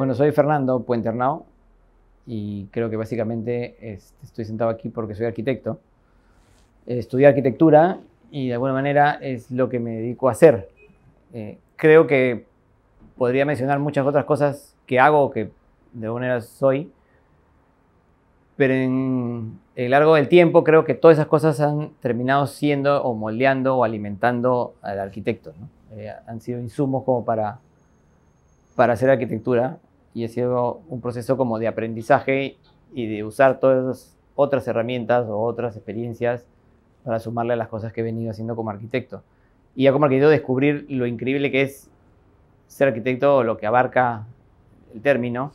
Bueno, soy Fernando Puente y creo que básicamente este, estoy sentado aquí porque soy arquitecto. Estudié arquitectura y de alguna manera es lo que me dedico a hacer. Eh, creo que podría mencionar muchas otras cosas que hago, o que de alguna manera soy, pero en el largo del tiempo creo que todas esas cosas han terminado siendo o moldeando o alimentando al arquitecto. ¿no? Eh, han sido insumos como para, para hacer arquitectura y ha sido un proceso como de aprendizaje y de usar todas otras herramientas o otras experiencias para sumarle a las cosas que he venido haciendo como arquitecto. Y ya como arquitecto descubrir lo increíble que es ser arquitecto, o lo que abarca el término.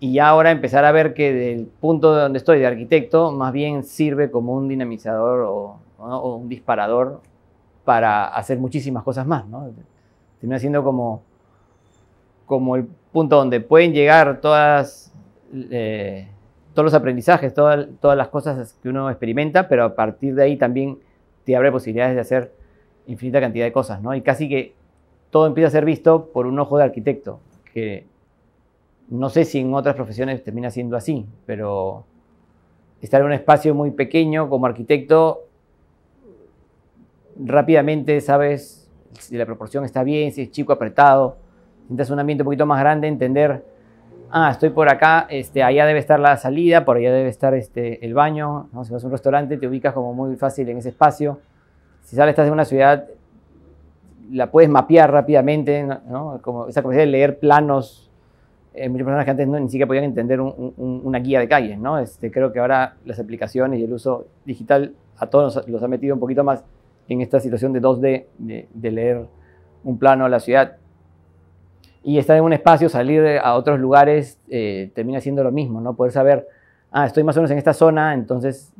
Y ahora empezar a ver que del punto de donde estoy de arquitecto, más bien sirve como un dinamizador o, un disparador para hacer muchísimas cosas más. ¿no? Termina siendo como como el punto donde pueden llegar eh, todos los aprendizajes, todas, todas las cosas que uno experimenta, pero a partir de ahí también te abre posibilidades de hacer infinita cantidad de cosas, ¿no? Y casi que todo empieza a ser visto por un ojo de arquitecto, que no sé si en otras profesiones termina siendo así, pero estar en un espacio muy pequeño como arquitecto, rápidamente sabes si la proporción está bien, si es chico, apretado, entras un ambiente un poquito más grande, entender, ah, estoy por acá, este, allá debe estar la salida, por allá debe estar este, el baño, ¿no? si vas a un restaurante te ubicas como muy fácil en ese espacio. Si sales, estás en una ciudad, la puedes mapear rápidamente, ¿no? como esa capacidad de leer planos. Hay eh, muchas personas que antes no, ni siquiera podían entender una guía de calles, ¿no? Este, creo que ahora las aplicaciones y el uso digital a todos los, ha metido un poquito más en esta situación de 2D, de, de leer un plano a la ciudad y estar en un espacio, salir a otros lugares, eh, termina siendo lo mismo, ¿no? Poder saber, ah, estoy más o menos en esta zona, entonces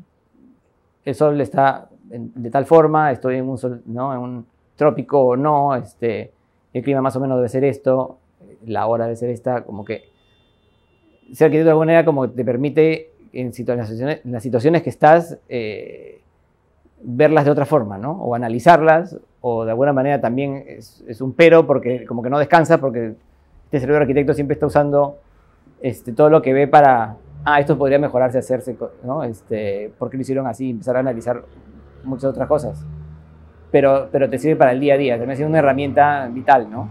el sol está de tal forma, estoy en un, sol, ¿no? en un trópico o no, este, el clima más o menos debe ser esto, la hora debe ser esta, como que ser arquitecto de alguna manera como te permite en, situaciones, las situaciones que estás, eh, verlas de otra forma, ¿no? O analizarlas, o de alguna manera también es, un pero porque como que no descansa, porque este cerebro arquitecto siempre está usando este, todo lo que ve para, ah, esto podría mejorarse, hacerse, ¿no? Este, ¿Por qué lo hicieron así? Empezar a analizar muchas otras cosas. Pero, pero te sirve para el día a día, también sido una herramienta vital, ¿no?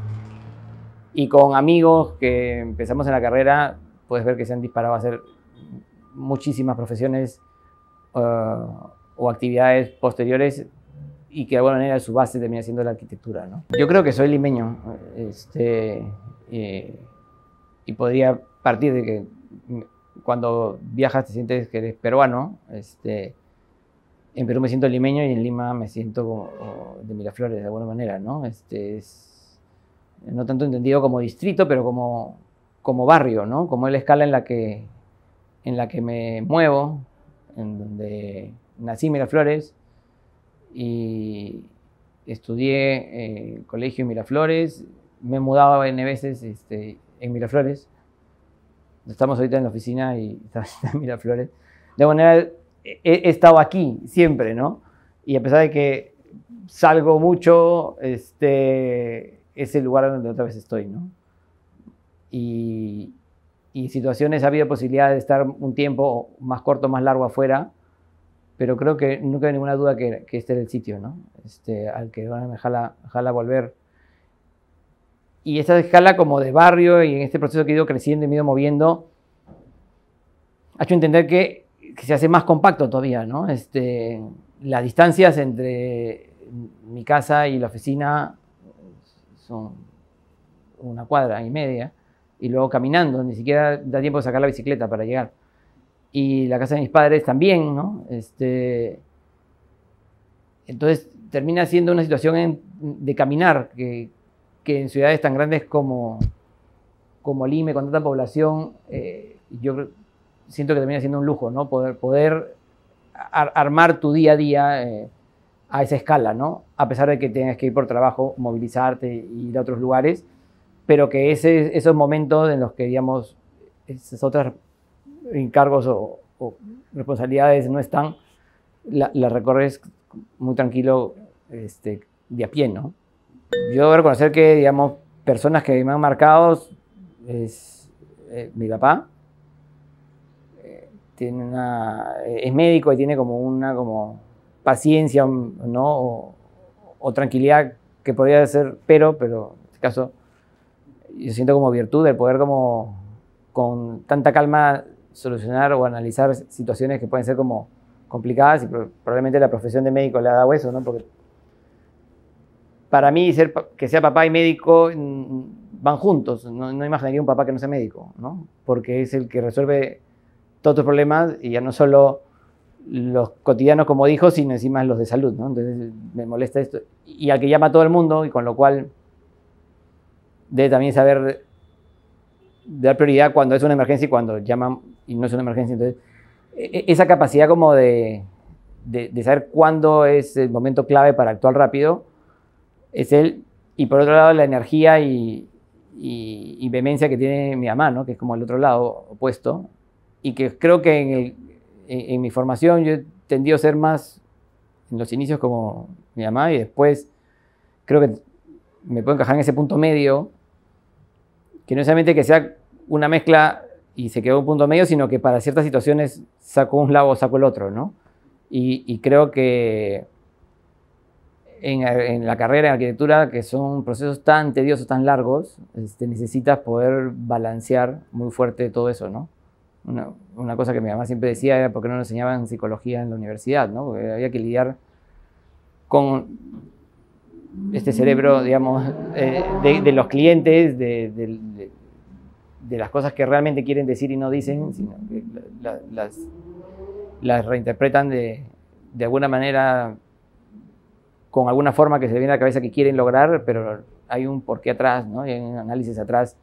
Y con amigos que empezamos en la carrera, puedes ver que se han disparado a hacer muchísimas profesiones. Uh, o actividades posteriores y que de alguna manera su base termina siendo la arquitectura. ¿no? Yo creo que soy limeño este, y podría partir de que cuando viajas te sientes que eres peruano. Este, en Perú me siento limeño y en Lima me siento de Miraflores de alguna manera. ¿no? Este, es, no tanto entendido como distrito, pero como, como barrio, ¿no? como es la escala en la que, en la que me muevo, en donde nací en Miraflores y estudié en eh, el colegio en Miraflores, me he mudado en veces este, en Miraflores. Estamos ahorita en la oficina y está, en Miraflores. De manera, he, estado aquí siempre, ¿no? Y a pesar de que salgo mucho, este, es el lugar donde otra vez estoy, ¿no? Y, y situaciones ha habido posibilidad de estar un tiempo más corto, más largo afuera, pero creo que nunca hay ninguna duda que, este era el sitio, ¿no? Este, al que van a jala, volver. Y esta escala como de barrio y en este proceso que he ido creciendo y me he ido moviendo, ha hecho entender que, se hace más compacto todavía, ¿no? Este, las distancias entre mi casa y la oficina son una cuadra y media, y luego caminando, ni siquiera da tiempo de sacar la bicicleta para llegar y la casa de mis padres también, ¿no? Este, entonces termina siendo una situación de caminar, que, en ciudades tan grandes como, como Lime, con tanta población, eh, yo siento que termina siendo un lujo, ¿no? Poder, poder armar tu día a día eh, a esa escala, ¿no? A pesar de que tengas que ir por trabajo, movilizarte, y ir a otros lugares, pero que ese, esos momentos en los que, digamos, esas otras encargos o, responsabilidades no están, la, la, recorres muy tranquilo este, de a pie, ¿no? Yo debo reconocer que, digamos, personas que me han marcado es eh, mi papá, eh, tiene una, es médico y tiene como una como paciencia, ¿no? O, tranquilidad que podría ser pero, pero en este caso yo siento como virtud el poder como con tanta calma solucionar o analizar situaciones que pueden ser como complicadas y probablemente la profesión de médico le ha dado eso, ¿no? Porque para mí ser que sea papá y médico mm, mm, van juntos, no, no, imaginaría un papá que no sea médico, ¿no? Porque es el que resuelve todos los problemas y ya no solo los cotidianos como dijo, sino encima los de salud, ¿no? Entonces me molesta esto. Y al que llama a todo el mundo y con lo cual debe también saber dar prioridad cuando es una emergencia y cuando llaman y no es una emergencia. Entonces, e-, e-, esa capacidad como de, de, saber cuándo es el momento clave para actuar rápido es él. Y por otro lado, la energía y, y, vehemencia que tiene mi mamá, que es como el otro lado opuesto. Y que creo que en, el, en, mi formación yo tendido a ser más en los inicios como mi mamá y después creo que me puedo encajar en ese punto medio, que no solamente que sea una mezcla y se quedó un punto medio, sino que para ciertas situaciones saco un lado o saco el otro, ¿no? Y, creo que en, la carrera en arquitectura, que son procesos tan tediosos, tan largos, este, necesitas poder balancear muy fuerte todo eso, ¿no? Una, cosa que mi mamá siempre decía era por qué no nos enseñaban psicología en la universidad, ¿no? Porque había que lidiar con este cerebro, digamos, eh, de, los clientes, de, de las cosas que realmente quieren decir y no dicen, sino que las, reinterpretan de, alguna manera, con alguna forma que se viene a la cabeza que quieren lograr, pero hay un porqué atrás, ¿no? Hay un análisis atrás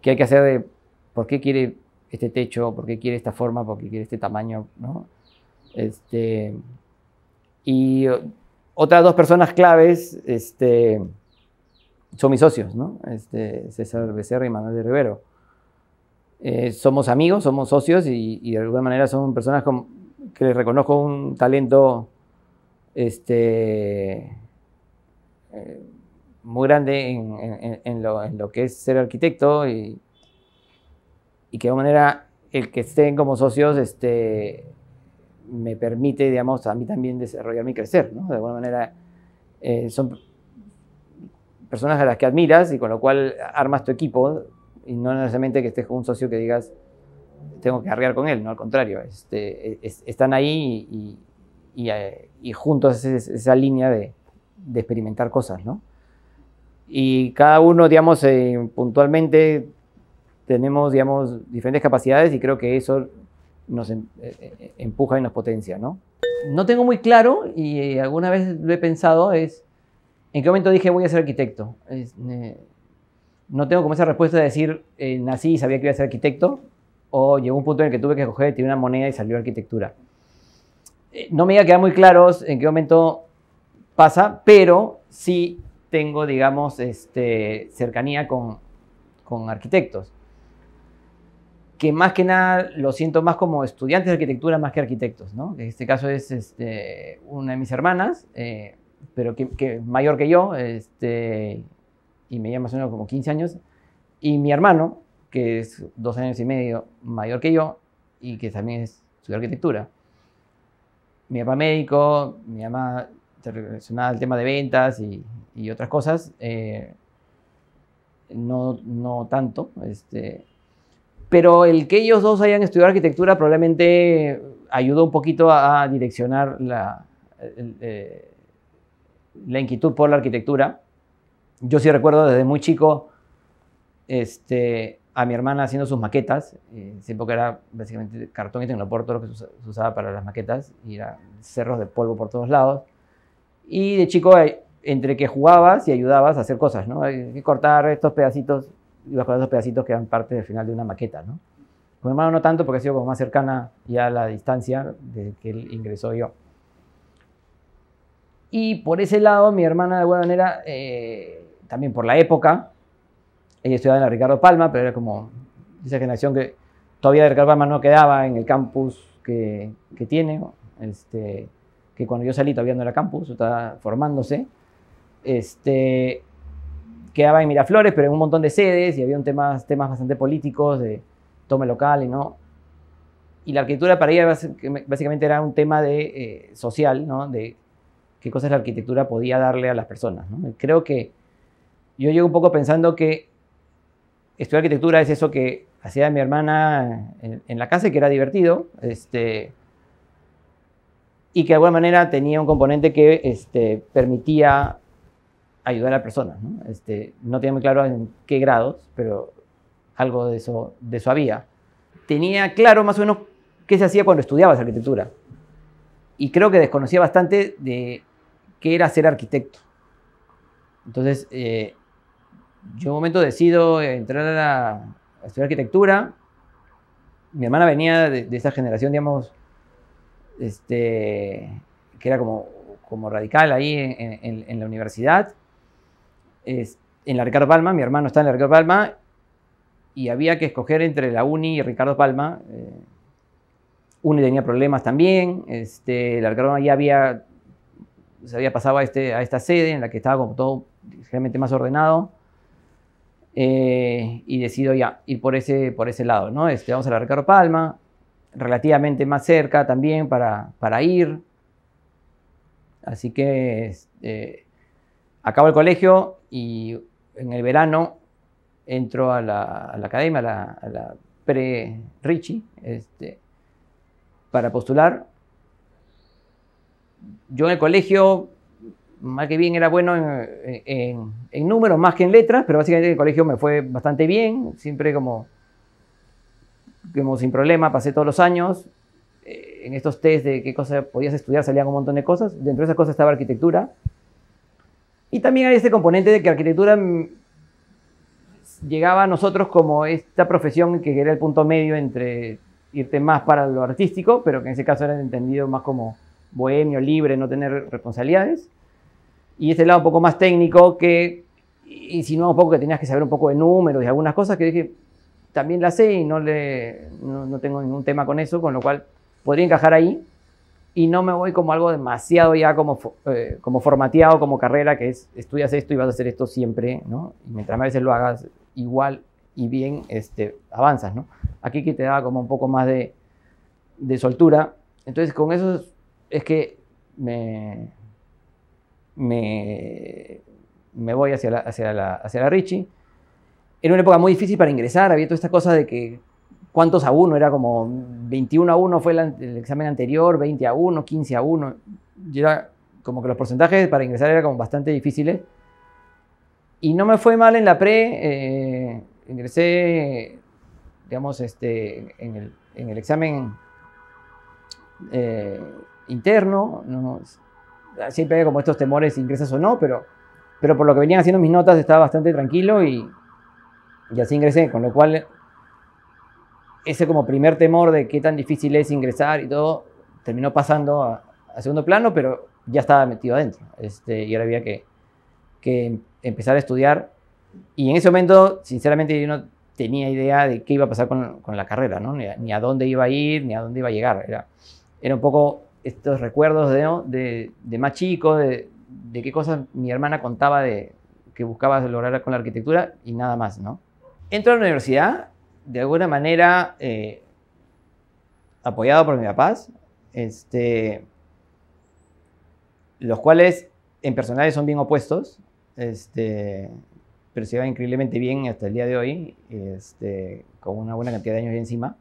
que hay que hacer de por qué quiere este techo, por qué quiere esta forma, por qué quiere este tamaño, Este, y otras dos personas claves este, son mis socios, ¿no? Este, César Becerra y Manuel de Rivero. Eh, somos amigos, somos socios y, de alguna manera son personas que les reconozco un talento este, eh, muy grande en, lo, que es ser arquitecto y, que de alguna manera el que estén como socios este, me permite, digamos, a mí también desarrollarme y crecer, De alguna manera eh, son personas a las que admiras y con lo cual armas tu equipo y no necesariamente que estés con un socio que digas, tengo que arreglar con él, no, al contrario, este, e-, están ahí y, y, eh, juntos es, esa línea de, de, experimentar cosas, ¿no? Y cada uno, digamos, eh, puntualmente tenemos, digamos, diferentes capacidades y creo que eso nos em, e, e, empuja y nos potencia, ¿no? No tengo muy claro y eh, alguna vez lo he pensado, es en qué momento dije voy a ser arquitecto no tengo como esa respuesta de decir, eh, nací y sabía que iba a ser arquitecto, o llegó un punto en el que tuve que coger, tiré una moneda y salió arquitectura. Eh, no me iba a quedar muy claro en qué momento pasa, pero sí tengo, digamos, este, cercanía con, con arquitectos. Que más que nada lo siento más como estudiantes de arquitectura más que arquitectos, ¿no? En este caso es este, una de mis hermanas, eh, pero que, que, mayor que yo, este, y me más o menos como 15 años, y mi hermano, que es dos años y medio mayor que yo, y que también es, estudió arquitectura. Mi papá médico, mi mamá relacionada al tema de ventas y, y otras cosas, eh, no, no tanto, este, pero el que ellos dos hayan estudiado arquitectura probablemente ayudó un poquito a, direccionar la, eh, la inquietud por la arquitectura yo sí recuerdo desde muy chico este, a mi hermana haciendo sus maquetas. siempre que era básicamente cartón y tecnopor, lo que se usaba para las maquetas. Y eran cerros de polvo por todos lados. Y de chico, eh, entre que jugabas y ayudabas a hacer cosas, ¿no? Hay que cortar estos pedacitos, y los esos pedacitos que eran parte del final de una maqueta, ¿no? Con mi hermano no tanto porque ha sido como más cercana ya la distancia de que él ingresó yo. Y por ese lado, mi hermana de alguna manera eh, también por la época. Ella estudiaba en la Ricardo Palma, pero era como esa generación que todavía Ricardo Palma no quedaba en el campus que, tiene, este, que cuando yo salí todavía no era campus, estaba formándose. Este, quedaba en Miraflores, pero en un montón de sedes y había un temas, temas bastante políticos de tome local y no. Y la arquitectura para ella básicamente era un tema de, eh, social, ¿no? de qué cosas la arquitectura podía darle a las personas. Creo que yo llego un poco pensando que estudiar arquitectura es eso que hacía mi hermana en, la casa y que era divertido, este, y que de alguna manera tenía un componente que este, permitía ayudar a personas. ¿no? Este, no tenía muy claro en qué grados, pero algo de eso, de había. Tenía claro más o menos qué se hacía cuando estudiabas arquitectura. Y creo que desconocía bastante de qué era ser arquitecto. Entonces, eh, yo en un momento decido entrar a, la, estudiar arquitectura. Mi hermana venía de, esa generación, digamos, este, que era como, radical ahí en, la universidad. en la Ricardo Palma, mi hermano está en la Ricardo Palma, y había que escoger entre la Uni y Ricardo Palma. Eh, uni tenía problemas también, este, la Ricardo Palma ya había, se había pasado a, este, a esta sede en la que estaba como todo realmente más ordenado. Eh, y decido ya ir por ese, por ese lado, ¿no? Este, vamos a la Ricardo Palma, relativamente más cerca también para, para ir. Así que este, acabo el colegio y en el verano entro a la, academia, a la, pre-Richie, este, para postular. Yo en el colegio mal que bien era bueno en, en, números más que en letras, pero básicamente el colegio me fue bastante bien, siempre como, como sin problema, pasé todos los años. Eh, en estos test de qué cosas podías estudiar salían un montón de cosas. Dentro de esas cosas estaba arquitectura. Y también hay este componente de que arquitectura llegaba a nosotros como esta profesión que era el punto medio entre irte más para lo artístico, pero que en ese caso era entendido más como bohemio, libre, no tener responsabilidades y este lado un poco más técnico que insinuaba un poco que tenías que saber un poco de números y algunas cosas que dije, también la sé y no, le, no, tengo ningún tema con eso, con lo cual podría encajar ahí y no me voy como algo demasiado ya como, eh, como formateado, como carrera, que es estudias esto y vas a hacer esto siempre, ¿no? Y mientras más veces lo hagas igual y bien, este, avanzas, ¿no? Aquí que te da como un poco más de, de soltura. Entonces, con eso es que me, me, voy hacia la, hacia, Richie. Era una época muy difícil para ingresar, había toda esta cosa de que cuántos a uno, era como 21 a 1 fue el, examen anterior, 20 a 1, 15 a 1. era como que los porcentajes para ingresar eran como bastante difíciles. Y no me fue mal en la pre, eh, ingresé, digamos, este, en, el, examen eh, interno, siempre como estos temores ingresas o no, pero, pero por lo que venían haciendo mis notas estaba bastante tranquilo y, ya así ingresé, con lo cual ese como primer temor de qué tan difícil es ingresar y todo, terminó pasando a, segundo plano, pero ya estaba metido adentro. Este, y ahora había que, que, em, empezar a estudiar. Y en ese momento, sinceramente, yo no tenía idea de qué iba a pasar con, con la carrera, ¿no? Ni a, ni a, dónde iba a ir, ni a dónde iba a llegar. Era, era un poco estos recuerdos de, de, de más chico, de, qué cosas mi hermana contaba de que buscaba lograr con la arquitectura y nada más, ¿no? Entro a la universidad, de alguna manera eh, apoyado por mi papás, este, los cuales en personales son bien opuestos, este, pero se va increíblemente bien hasta el día de hoy, este, con una buena cantidad de años encima.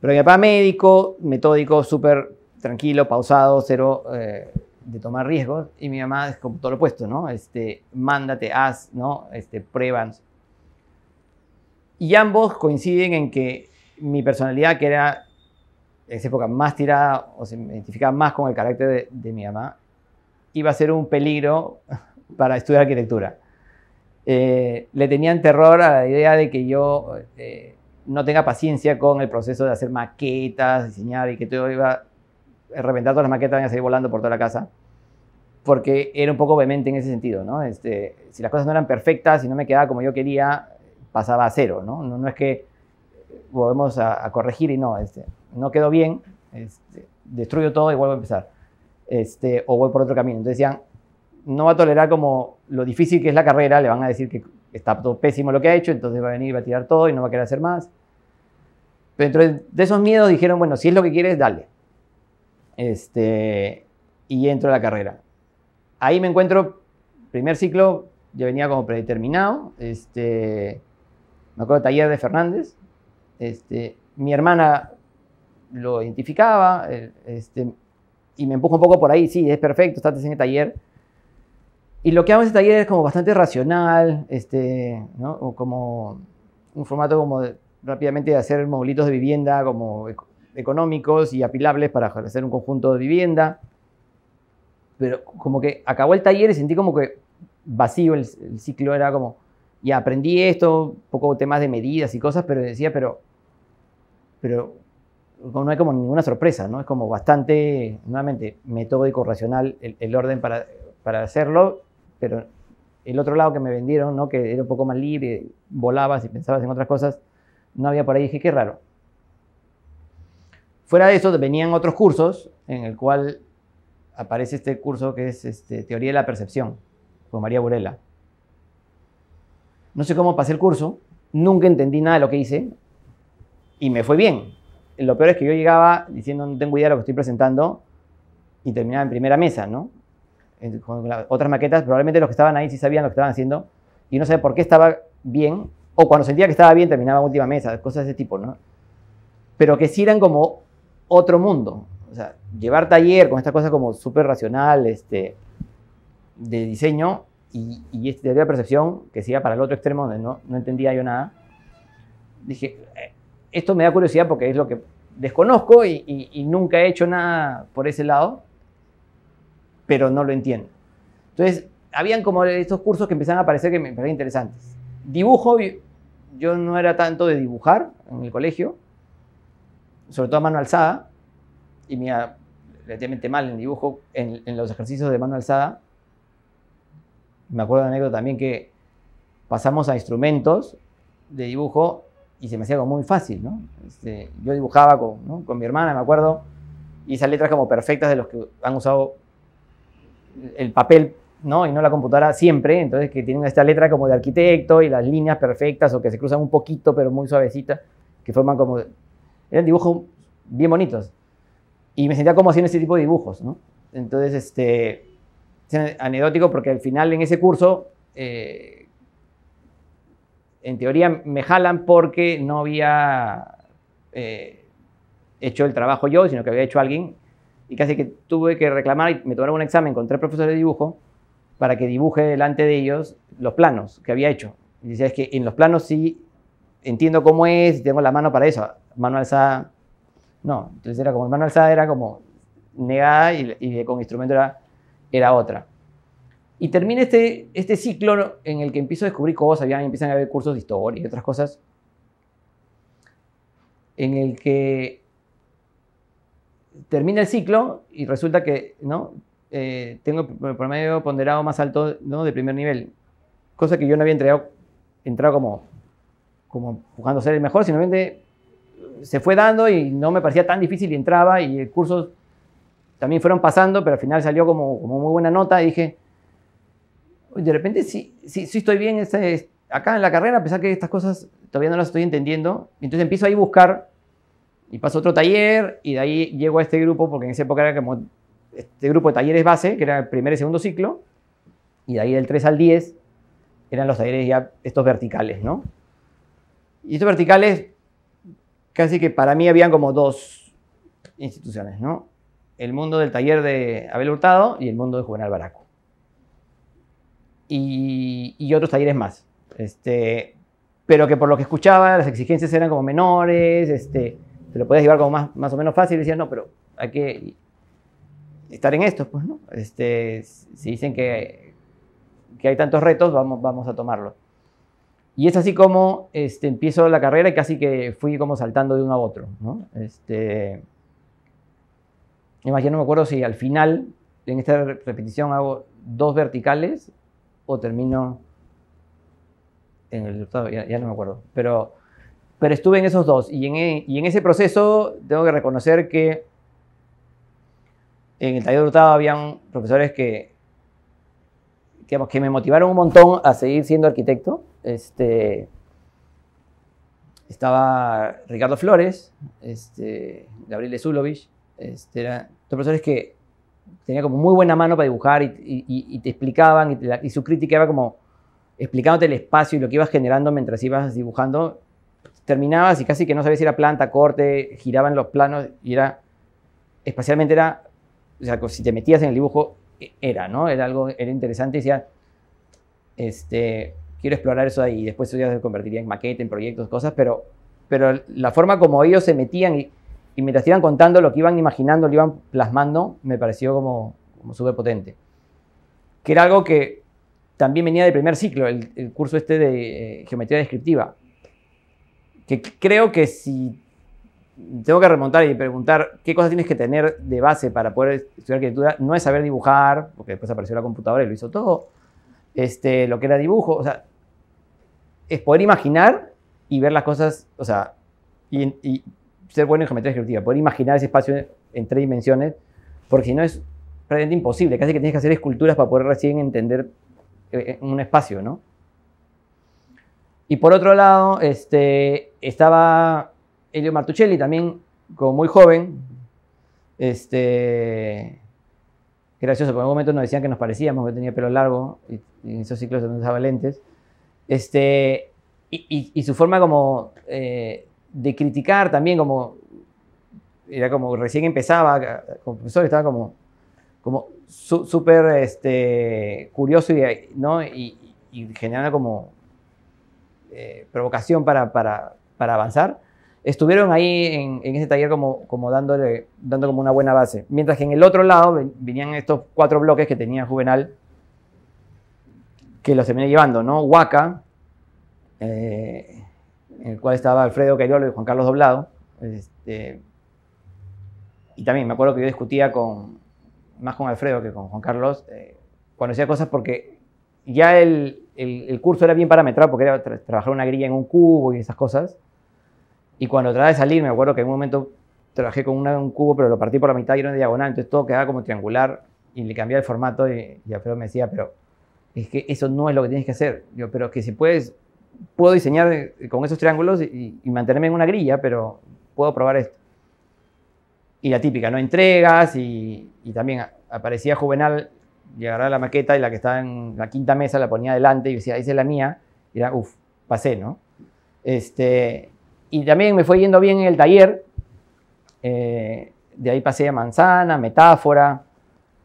Pero mi papá médico, metódico, súper tranquilo, pausado, cero eh, de tomar riesgos. Y mi mamá es como todo lo opuesto, ¿no? Este, mándate, haz, ¿no? Este, prueban. Y ambos coinciden en que mi personalidad, que era en esa época más tirada o se identificaba más con el carácter de, mi mamá, iba a ser un peligro para estudiar arquitectura. Eh, le tenían terror a la idea de que yo eh, no tenga paciencia con el proceso de hacer maquetas, diseñar y que todo iba eh, reventar todas las maquetas, van a salir volando por toda la casa. Porque era un poco vehemente en ese sentido, ¿no? Este, si las cosas no eran perfectas, si no me quedaba como yo quería, pasaba a cero, ¿no? No, es que eh, volvemos a, corregir y no, este, no quedó bien, este, destruyo todo y vuelvo a empezar. Este, o voy por otro camino. Entonces decían, no va a tolerar como lo difícil que es la carrera, le van a decir que está todo pésimo lo que ha hecho, entonces va a venir, va a tirar todo y no va a querer hacer más. Pero dentro de esos miedos dijeron, bueno, si es lo que quieres, dale. Este, y entro a la carrera. Ahí me encuentro, primer ciclo, yo venía como predeterminado. Este, me acuerdo, taller de Fernández. Este, mi hermana lo identificaba este, y me empujó un poco por ahí. Sí, es perfecto, estás en el taller. Y lo que hago en ese taller es como bastante racional, este, o como un formato como rápidamente de hacer modulitos de vivienda, como económicos y apilables para hacer un conjunto de vivienda. Pero como que acabó el taller y sentí como que vacío el, ciclo, era como, ya aprendí esto, un poco temas de medidas y cosas, pero decía, pero, pero no hay como ninguna sorpresa, ¿no? Es como bastante, nuevamente, metódico, racional el, orden para, para hacerlo, pero el otro lado que me vendieron, ¿no? que era un poco más libre, volabas y pensabas en otras cosas, no había por ahí. Dije, qué raro. Fuera de eso, venían otros cursos en el cual aparece este curso que es este, Teoría de la Percepción, con María Burela. No sé cómo pasé el curso, nunca entendí nada de lo que hice y me fue bien. Lo peor es que yo llegaba diciendo no tengo idea de lo que estoy presentando y terminaba en primera mesa, ¿no? Con otras maquetas, probablemente los que estaban ahí sí sabían lo que estaban haciendo y no sé por qué estaba bien o cuando sentía que estaba bien terminaba en última mesa, cosas de ese tipo, ¿no? Pero que sí eran como otro mundo. O sea, llevar taller con estas cosas como súper racional este, de diseño y, y esta teoría de percepción que se iba para el otro extremo donde no, no entendía yo nada. Dije, eh, esto me da curiosidad porque es lo que desconozco y, y, nunca he hecho nada por ese lado, pero no lo entiendo. Entonces, habían como estos cursos que empezaban a parecer que me parecían interesantes. Dibujo, yo no era tanto de dibujar en el colegio, sobre todo a mano alzada, y me relativamente mal en dibujo, en, los ejercicios de mano alzada. Me acuerdo de una anécdota también que pasamos a instrumentos de dibujo y se me hacía como muy fácil, ¿no? Este, yo dibujaba con, con mi hermana, me acuerdo, y esas letras como perfectas de los que han usado el papel ¿no? y no la computadora siempre, entonces que tienen esta letra como de arquitecto y las líneas perfectas o que se cruzan un poquito pero muy suavecitas, que forman como eran dibujos bien bonitos. Y me sentía como haciendo ese tipo de dibujos, Entonces, este, es anecdótico porque al final en ese curso, eh, en teoría me jalan porque no había eh, hecho el trabajo yo, sino que había hecho alguien. Y casi que tuve que reclamar y me tomaron un examen con tres profesores de dibujo para que dibuje delante de ellos los planos que había hecho. Y decía, es que en los planos sí entiendo cómo es, tengo la mano para eso. Manuel alzada no, entonces era como, Manuel alzada era como negada y, y con instrumento era, era otra. Y termina este, este ciclo en el que empiezo a descubrir cosas, ya empiezan a haber cursos de historia y otras cosas, en el que termina el ciclo y resulta que ¿no? Eh, tengo el promedio ponderado más alto ¿no? de primer nivel, cosa que yo no había entregado, entrado como, como buscando ser el mejor, sino simplemente se fue dando y no me parecía tan difícil y entraba y el curso también fueron pasando, pero al final salió como, como muy buena nota y dije, de repente sí, sí, estoy bien este, acá en la carrera, a pesar que estas cosas todavía no las estoy entendiendo. Entonces empiezo ahí a buscar y paso otro taller y de ahí llego a este grupo, porque en esa época era como este grupo de talleres base, que era el primer y segundo ciclo, y de ahí del 3 al 10 eran los talleres ya estos verticales, ¿no? Y estos verticales casi que para mí habían como dos instituciones, ¿no? El mundo del taller de Abel Hurtado y el mundo de Juvenal Baraco. Y, otros talleres más. Este, pero que por lo que escuchaba las exigencias eran como menores, este, te lo podías llevar como más, más o menos fácil y no, pero hay que estar en esto, pues, ¿no? Este, si dicen que, que hay tantos retos, vamos, vamos a tomarlo. Y es así como este, empiezo la carrera y casi que fui como saltando de uno a otro. Este, además, ya no me acuerdo si al final, en esta repetición, hago dos verticales o termino en el resultado. ya, no me acuerdo. Pero, estuve en esos dos. Y en, ese proceso tengo que reconocer que en el taller de resultado habían profesores que, que me motivaron un montón a seguir siendo arquitecto este, estaba Ricardo Flores, este, Gabriel Zulovich, este, eran profesores que tenía como muy buena mano para dibujar y, te explicaban, y, su crítica era como explicándote el espacio y lo que ibas generando mientras ibas dibujando. Terminabas y casi que no sabías si era planta, corte, giraban los planos y era, espacialmente era, o sea, si te metías en el dibujo, e-, era, ¿no? Era algo, era interesante y decía, este, quiero explorar eso ahí. Y después eso ya se convertiría en maqueta, en proyectos, cosas, pero, pero la forma como ellos se metían y, me mientras iban contando lo que iban imaginando, lo iban plasmando, me pareció como, como súper potente. Que era algo que también venía del primer ciclo, el, curso este de eh, geometría descriptiva. Que creo que si tengo que remontar y preguntar qué cosas tienes que tener de base para poder estudiar arquitectura, no es saber dibujar, porque después apareció la computadora y lo hizo todo, este, lo que era dibujo, o sea, es poder imaginar y ver las cosas, o sea, y, ser bueno en geometría descriptiva, poder imaginar ese espacio en, tres dimensiones, porque si no es prácticamente imposible, casi que tienes que hacer esculturas para poder recién entender eh, eh, un espacio, ¿no? Y por otro lado, este, estaba Elio Martuchelli también, como muy joven, este, gracioso, en algún momento nos decían que nos parecíamos, que tenía pelo largo y, en esos ciclos donde usaba lentes. Este, y, su forma como eh, de criticar también, como era como recién empezaba ah, como profesor, estaba como como súper este, curioso y, ¿no? y, generando como eh, provocación para, avanzar, estuvieron ahí en, ese taller como, como dándole, dando como una buena base. Mientras que en el otro lado venían estos cuatro bloques que tenía Juvenal, que los terminé llevando, ¿no? Huaca, eh, en el cual estaba Alfredo Cairolo y Juan Carlos Doblado. Este, y también me acuerdo que yo discutía con, más con Alfredo que con Juan Carlos eh, cuando hacía cosas porque ya el, curso era bien parametrado porque era trabajar una grilla en un cubo y esas cosas. Y cuando trataba de salir, me acuerdo que en un momento trabajé con una, un cubo, pero lo partí por la mitad y era una diagonal, entonces todo quedaba como triangular y le cambié el formato y Alfredo me decía, pero es que eso no es lo que tienes que hacer. Yo, pero que si puedes, puedo diseñar eh, con esos triángulos y, mantenerme en una grilla, pero puedo probar esto. Y la típica, ¿no? Entregas y, y también aparecía Juvenal llegara la maqueta y la que estaba en la quinta mesa la ponía delante y decía, esa es la mía. Y era, uff, pasé, ¿no? Este, y también me fue yendo bien en el taller. Eh, de ahí pasé a Manzana, Metáfora,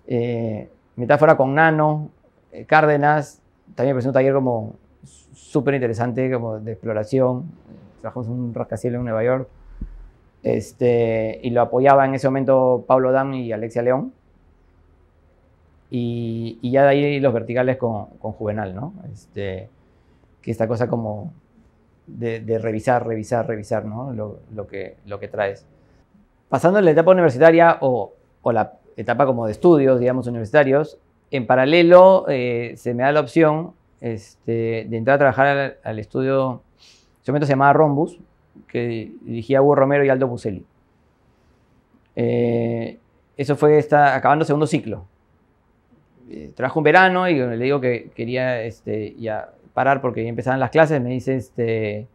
eh, Metáfora con Nano, eh, Cárdenas también presentó un taller como súper interesante, como de exploración. Trabajamos en un rascacielos en Nueva York. Este, y lo apoyaba en ese momento Pablo Dan y Alexia León. Y, ya de ahí los verticales con, Juvenal, ¿no? Este, que esta cosa como de, revisar, revisar, revisar, ¿no? Lo, que, lo que traes. Pasando a la etapa universitaria o, o la etapa como de estudios, digamos, universitarios, en paralelo eh, se me da la opción este, de entrar a trabajar al, estudio, ese momento se llamaba Rombus, que dirigía Hugo Romero y Aldo Buselli. Eh, eso fue está acabando segundo ciclo. Eh, trabajo un verano y le digo que quería este, ya parar porque ya empezaban las clases. Me dice, este,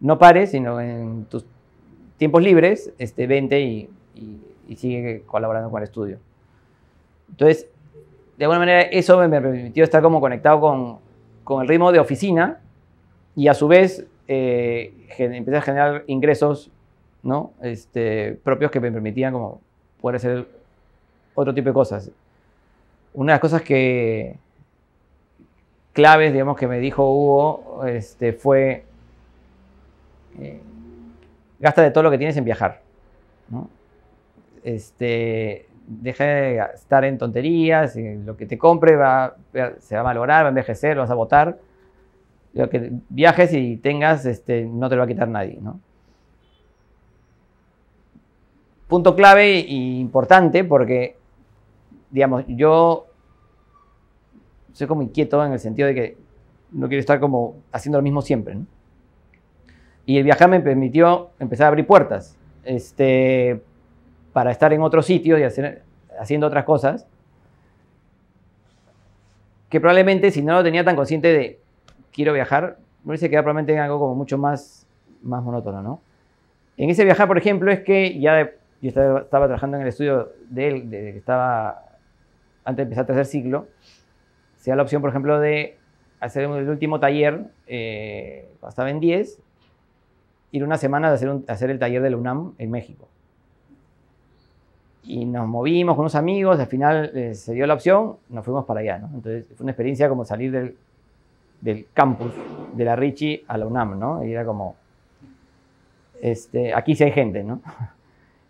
no pares, sino en tus tiempos libres, este, vente y, y sigue colaborando con el estudio. Entonces, de alguna manera eso me permitió estar como conectado con, el ritmo de oficina y a su vez eh, empecé a generar ingresos ¿no? Este, propios que me permitían como poder hacer otro tipo de cosas. Una de las cosas que claves, digamos, que me dijo Hugo este, fue eh, gasta de todo lo que tienes en viajar. Este, deje de estar en tonterías, lo que te compre va, se va a valorar, va a envejecer, lo vas a botar. Lo que viajes y tengas, este, no te lo va a quitar nadie. ¿no? Punto clave e importante porque, digamos, yo soy como inquieto en el sentido de que no quiero estar como haciendo lo mismo siempre. Y el viajar me permitió empezar a abrir puertas. Este, para estar en otros sitios y hacer, haciendo otras cosas, que probablemente si no lo tenía tan consciente de quiero viajar, me hubiese quedado probablemente en algo como mucho más, más monótono, ¿no? En ese viajar, por ejemplo, es que ya yo estaba, trabajando en el estudio de él, que estaba antes de empezar el tercer ciclo, se da la opción, por ejemplo, de hacer el último taller, eh, estaba en 10, ir una semana a hacer, hacer el taller de la UNAM en México y nos movimos con unos amigos, al final eh, se dio la opción, nos fuimos para allá, ¿no? Entonces fue una experiencia como salir del, del campus de la Richie a la UNAM, ¿no? Y era como, este, aquí sí hay gente, ¿no?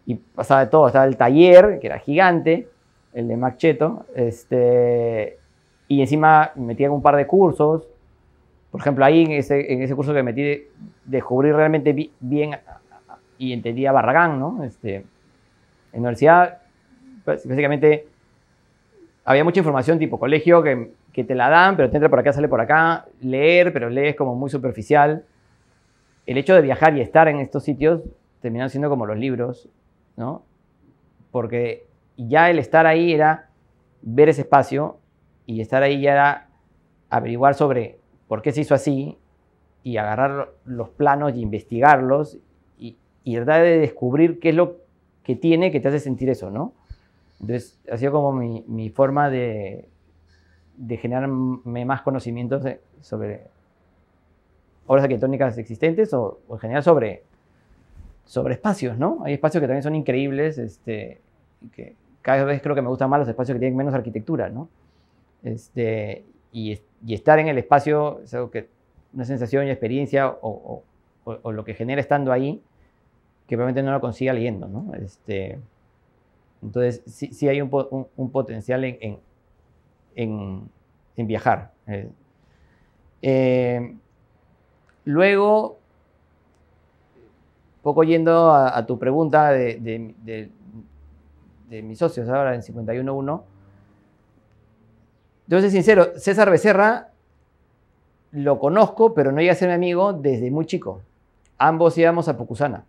Y pasaba de todo, estaba el taller, que era gigante, el de Macheto este, y encima metía un par de cursos, por ejemplo, ahí en ese, en ese curso que metí, descubrí realmente bien y entendía Barragán, ¿no? Este, en universidad, pues, básicamente, había mucha información tipo colegio que, te la dan, pero te entra por acá, sale por acá. Leer, pero lees como muy superficial. El hecho de viajar y estar en estos sitios terminaron siendo como los libros, ¿no? Porque ya el estar ahí era ver ese espacio y estar ahí ya era averiguar sobre por qué se hizo así y agarrar los planos y investigarlos y, y tratar de descubrir qué es lo que tiene que te hace sentir eso, ¿no? Entonces, ha sido como mi, forma de, de generarme más conocimientos sobre obras arquitectónicas existentes o, en general sobre, sobre espacios, ¿no? Hay espacios que también son increíbles, este, que cada vez creo que me gustan más los espacios que tienen menos arquitectura, ¿no? Este, y, estar en el espacio es algo que, una sensación y experiencia o, o lo que genera estando ahí que probablemente no lo consiga leyendo, ¿no? Este, entonces, sí, hay un, potencial en, viajar. Eh. Eh, luego, poco yendo a, tu pregunta de, mis socios ahora en 51.1, yo soy sincero, César Becerra lo conozco, pero no iba a ser mi amigo desde muy chico. Ambos íbamos a Pucusana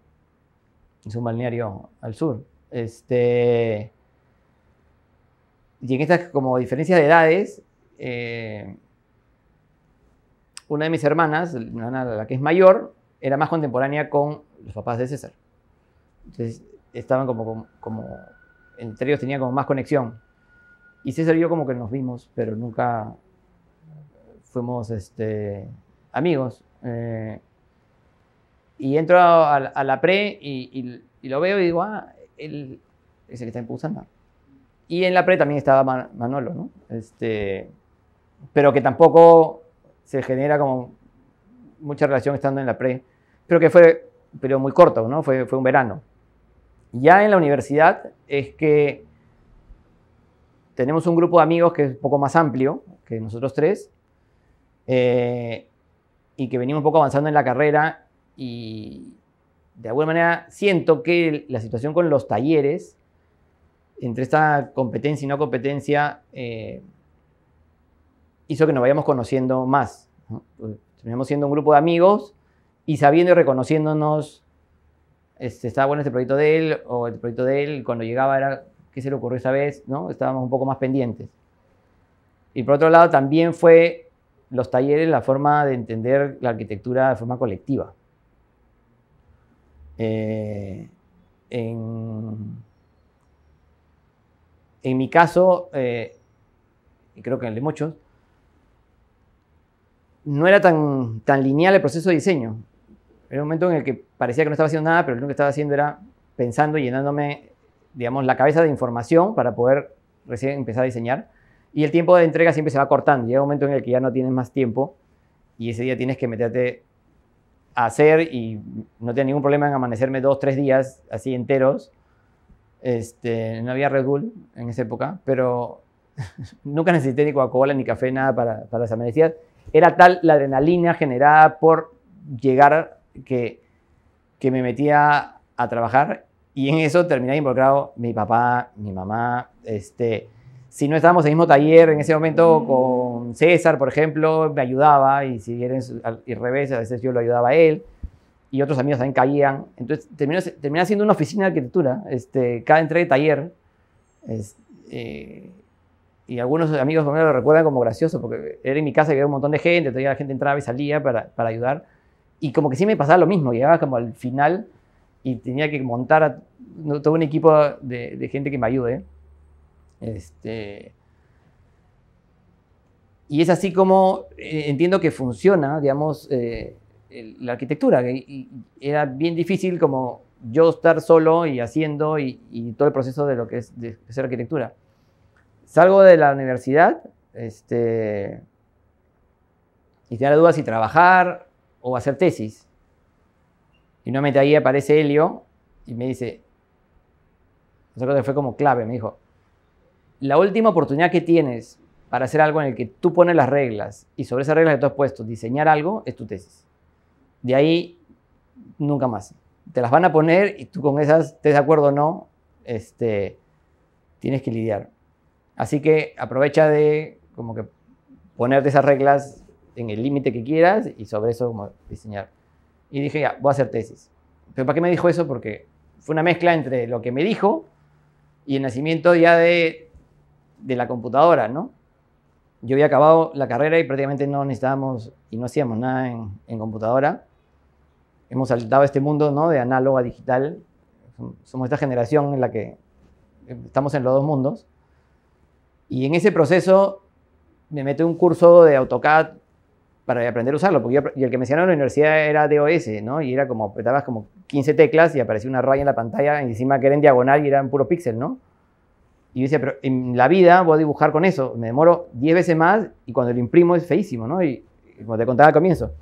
es un balneario al sur. Este, y en estas como diferencias de edades, eh, una de mis hermanas, la, que es mayor, era más contemporánea con los papás de César. Entonces estaban como, como, entre ellos tenía como más conexión. Y César y yo como que nos vimos, pero nunca fuimos este, amigos. Eh, y entro a, la pre y, lo veo y digo, ah, él es el que está impulsando. Y en la pre también estaba Manolo, ¿no? Este, pero que tampoco se genera como mucha relación estando en la pre. Pero que fue un periodo muy corto, ¿no? Fue, fue un verano. Ya en la universidad es que tenemos un grupo de amigos que es un poco más amplio que nosotros tres eh, y que venimos un poco avanzando en la carrera y de alguna manera siento que la situación con los talleres, entre esta competencia y no competencia, eh, hizo que nos vayamos conociendo más. ¿no? Pues, siendo un grupo de amigos y sabiendo y reconociéndonos, este, estaba bueno este proyecto de él o el proyecto de él, cuando llegaba era, ¿qué se le ocurrió esa vez? ¿no? Estábamos un poco más pendientes. Y por otro lado también fue los talleres la forma de entender la arquitectura de forma colectiva. Eh, en, mi caso, eh, y creo que en el de muchos, no era tan, tan lineal el proceso de diseño. Era un momento en el que parecía que no estaba haciendo nada, pero lo único que estaba haciendo era pensando y llenándome, digamos, la cabeza de información para poder empezar a diseñar. Y el tiempo de entrega siempre se va cortando. Llega un momento en el que ya no tienes más tiempo y ese día tienes que meterte hacer y no tenía ningún problema en amanecerme dos, tres días así enteros. Este, no había Red Bull en esa época, pero nunca necesité ni Coca-Cola ni café, nada para, para las Era tal la adrenalina generada por llegar que, que me metía a trabajar y en eso terminé involucrado mi papá, mi mamá, este, si no estábamos en el mismo taller en ese momento mm. con César, por ejemplo, me ayudaba y si vienen al revés, a veces yo lo ayudaba a él y otros amigos también caían. Entonces terminó, terminó siendo una oficina de arquitectura, este, cada entrega de taller. Eh, y algunos amigos me lo recuerdan como gracioso porque era en mi casa y había un montón de gente, todavía la gente entraba y salía para, ayudar. Y como que sí me pasaba lo mismo, llegaba como al final y tenía que montar todo un equipo de, de gente que me ayude. Este, y es así como eh, entiendo que funciona, digamos, eh, la arquitectura. Que, era bien difícil como yo estar solo y haciendo y, todo el proceso de lo que es hacer arquitectura. Salgo de la universidad este, y tenía la duda si trabajar o hacer tesis. Y nuevamente ahí aparece Helio y me dice, Eso fue como clave, me dijo, la última oportunidad que tienes para hacer algo en el que tú pones las reglas y sobre esas reglas que tú has puesto diseñar algo es tu tesis. De ahí nunca más. Te las van a poner y tú con esas, te de acuerdo o no, este, tienes que lidiar. Así que aprovecha de como que ponerte esas reglas en el límite que quieras y sobre eso como diseñar. Y dije, ya, voy a hacer tesis. ¿Pero para qué me dijo eso? Porque fue una mezcla entre lo que me dijo y el nacimiento ya de de la computadora, ¿no? Yo había acabado la carrera y prácticamente no necesitábamos y no hacíamos nada en, computadora. Hemos saltado este mundo, ¿no? De análogo a digital. Somos esta generación en la que estamos en los dos mundos. Y en ese proceso me metí un curso de AutoCAD para aprender a usarlo, y el que me enseñaron en la universidad era DOS, ¿no? Y era como, apretabas como 15 teclas y aparecía una raya en la pantalla, y encima que era en diagonal y era en puro píxel, ¿no? Y yo decía, pero en la vida voy a dibujar con eso, me demoro 10 veces más y cuando lo imprimo es feísimo, ¿no? Y, como te contaba al comienzo,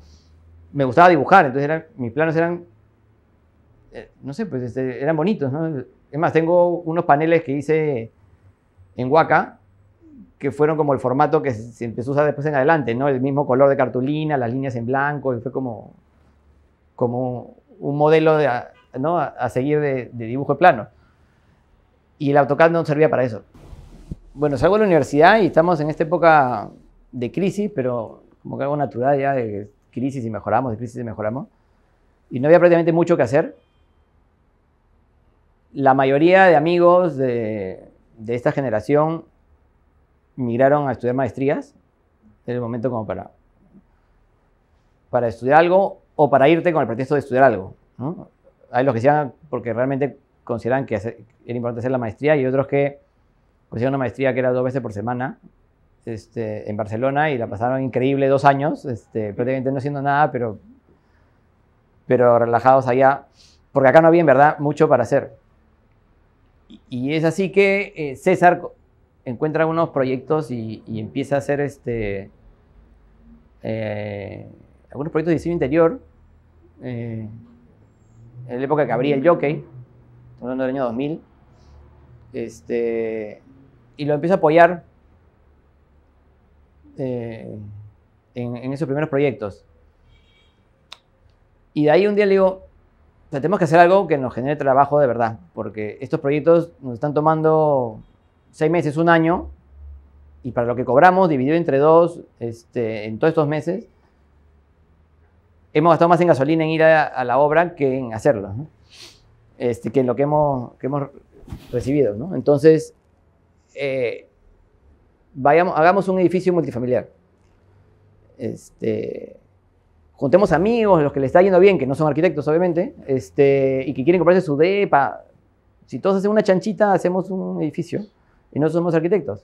me gustaba dibujar, entonces mis planos eran, eh, no sé, pues este, eran bonitos, ¿no? Es más, tengo unos paneles que hice en Huaca, que fueron como el formato que se empezó a usar después en adelante, ¿no? El mismo color de cartulina, las líneas en blanco, y fue como, como un modelo de, ¿no? a, seguir de, de dibujo de plano. Y el AutoCAD no servía para eso. Bueno, salgo de la universidad y estamos en esta época de crisis, pero como que algo natural ya, de crisis y mejoramos, de crisis y mejoramos. Y no había prácticamente mucho que hacer. La mayoría de amigos de, de esta generación migraron a estudiar maestrías. en el momento como para, para estudiar algo o para irte con el pretexto de estudiar algo. Hay los que se porque realmente consideran que era importante hacer la maestría y otros que consideran una maestría que era dos veces por semana este, en Barcelona y la pasaron increíble dos años, este, prácticamente no haciendo nada, pero, pero relajados allá, porque acá no había en verdad mucho para hacer. Y, es así que eh, César encuentra algunos proyectos y, empieza a hacer este, eh, algunos proyectos de diseño interior. Eh, en la época que abría el jockey, hablando del año 2000, este, y lo empiezo a apoyar eh, en, esos primeros proyectos. Y de ahí un día le digo, tenemos que hacer algo que nos genere trabajo de verdad, porque estos proyectos nos están tomando seis meses, un año, y para lo que cobramos, dividido entre dos, este, en todos estos meses, hemos gastado más en gasolina en ir a, la obra que en hacerlo. ¿no? Este, que lo que hemos, recibido. Entonces, eh, vayamos, hagamos un edificio multifamiliar. Este, juntemos amigos, los que le está yendo bien, que no son arquitectos, obviamente, este, y que quieren comprarse su DEPA. Si todos hacemos una chanchita, hacemos un edificio y no somos arquitectos.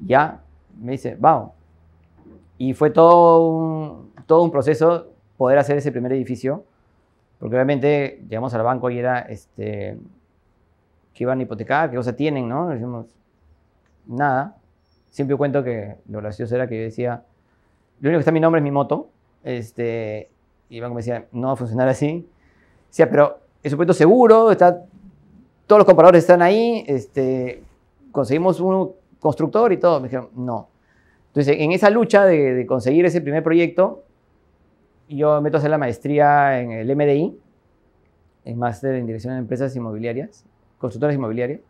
Ya me dice, vamos. Y fue todo un proceso poder hacer ese primer edificio porque obviamente llegamos al banco y era, este, que iban a hipotecar, qué cosa tienen, ¿no? decimos, nada. Siempre cuento que lo gracioso era que yo decía, lo único que está en mi nombre es mi moto. Este, y el banco me decía, no va a funcionar así. Decía, pero es un puesto seguro, está, todos los compradores están ahí, este, conseguimos un constructor y todo. Me dijeron, no. Entonces, en esa lucha de, de conseguir ese primer proyecto, yo meto a hacer la maestría en el MDI, en máster en dirección de empresas inmobiliarias, constructores inmobiliarias.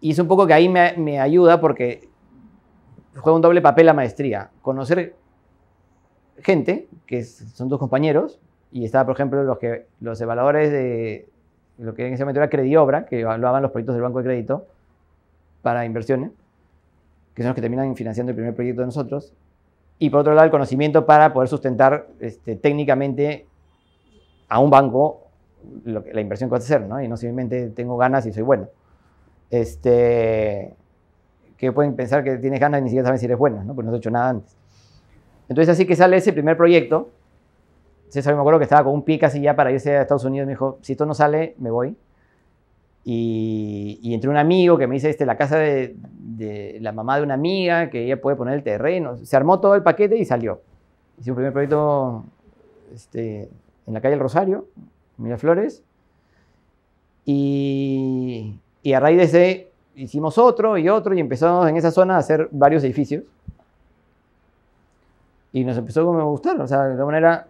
Y es un poco que ahí me, ayuda porque juega un doble papel la maestría. Conocer gente, que son tus compañeros, y estaba, por ejemplo, los, que, los evaluadores de lo que en ese momento era Crediobra, que evaluaban los proyectos del Banco de Crédito para inversiones, que son los que terminan financiando el primer proyecto de nosotros y por otro lado el conocimiento para poder sustentar este, técnicamente a un banco la inversión que vas hacer, ¿no? Y no simplemente tengo ganas y soy bueno. Este, que pueden pensar que tienes ganas y ni siquiera saben si eres bueno, ¿no? Porque no has hecho nada antes. Entonces así que sale ese primer proyecto. César me acuerdo que estaba con un pie casi ya para irse a Estados Unidos. Me dijo, si esto no sale, me voy. Y, y entró un amigo que me dice, este, la casa de, la mamá de una amiga, que ella puede poner el terreno. Se armó todo el paquete y salió. Hicimos un primer proyecto este, en la calle El Rosario, Miraflores. Y, y a raíz de ese hicimos otro y otro y empezamos en esa zona a hacer varios edificios. Y nos empezó a gustar, o sea, de alguna manera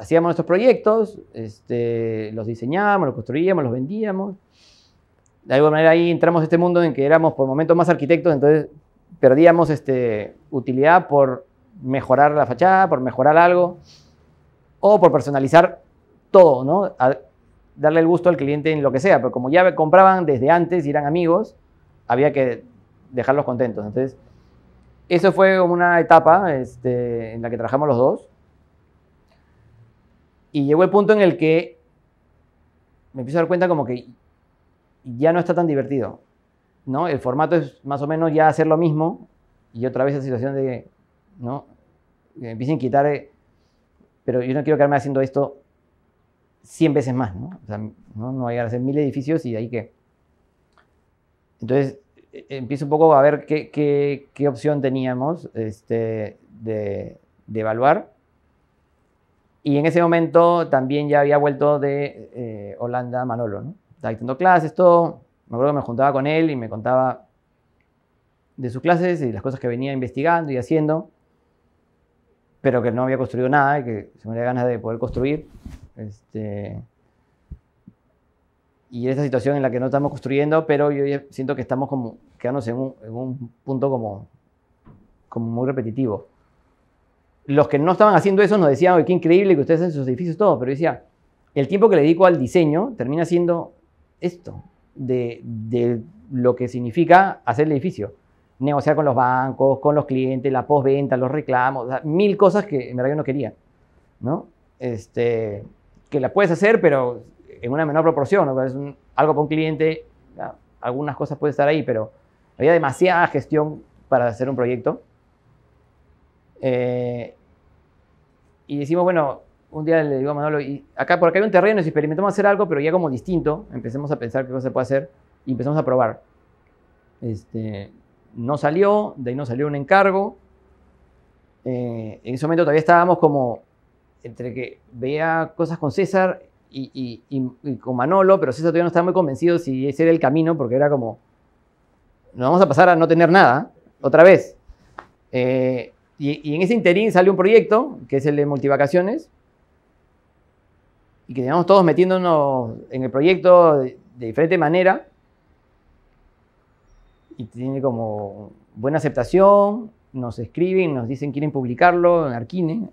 hacíamos nuestros proyectos, este, los diseñábamos, los construíamos, los vendíamos. De alguna manera ahí entramos a este mundo en que éramos por momentos más arquitectos, entonces perdíamos este, utilidad por mejorar la fachada, por mejorar algo, o por personalizar todo, darle el gusto al cliente en lo que sea, pero como ya compraban desde antes y eran amigos, había que dejarlos contentos. Entonces, eso fue como una etapa este, en la que trabajamos los dos. Y llegó el punto en el que me empiezo a dar cuenta como que ya no está tan divertido, ¿no? El formato es más o menos ya hacer lo mismo y otra vez la situación de, ¿no? Me empiecen a quitar, eh, pero yo no quiero quedarme haciendo esto 100 veces más, ¿no? O no, voy a hacer mil edificios y de ahí que... Entonces, eh, empiezo un poco a ver qué, opción teníamos este, de, de evaluar y en ese momento también ya había vuelto de eh, Holanda Manolo, ¿no? Estaba dictando clases, todo. Me acuerdo que me juntaba con él y me contaba de sus clases y las cosas que venía investigando y haciendo, pero que no había construido nada y que se me ganas de poder construir. Este, y esa situación en la que no estamos construyendo, pero yo siento que estamos como quedándonos en un, en un punto como, como muy repetitivo los que no estaban haciendo eso nos decían, oye, qué increíble que ustedes hacen sus edificios, todo, pero yo decía, el tiempo que le dedico al diseño termina siendo esto, de, lo que significa hacer el edificio. Negociar con los bancos, con los clientes, la postventa, los reclamos, mil cosas que en verdad yo no quería, ¿no? Este, que la puedes hacer, pero en una menor proporción, algo para un cliente, algunas cosas pueden estar ahí, pero había demasiada gestión para hacer un proyecto. Eh, y decimos, bueno, un día le digo a Manolo, y acá, por acá hay un terreno, y experimentamos hacer algo, pero ya como distinto, empecemos a pensar qué cosa se puede hacer y empezamos a probar. Este, no salió, de ahí no salió un encargo. Eh, en ese momento todavía estábamos como entre que veía cosas con César y, con Manolo, pero César todavía no estaba muy convencido si ese era el camino, porque era como, nos vamos a pasar a no tener nada, otra vez. Eh, y, en ese interín sale un proyecto, que es el de multivacaciones, y que todos metiéndonos en el proyecto de, diferente manera, y tiene como buena aceptación, nos escriben, nos dicen quieren publicarlo en Arquine,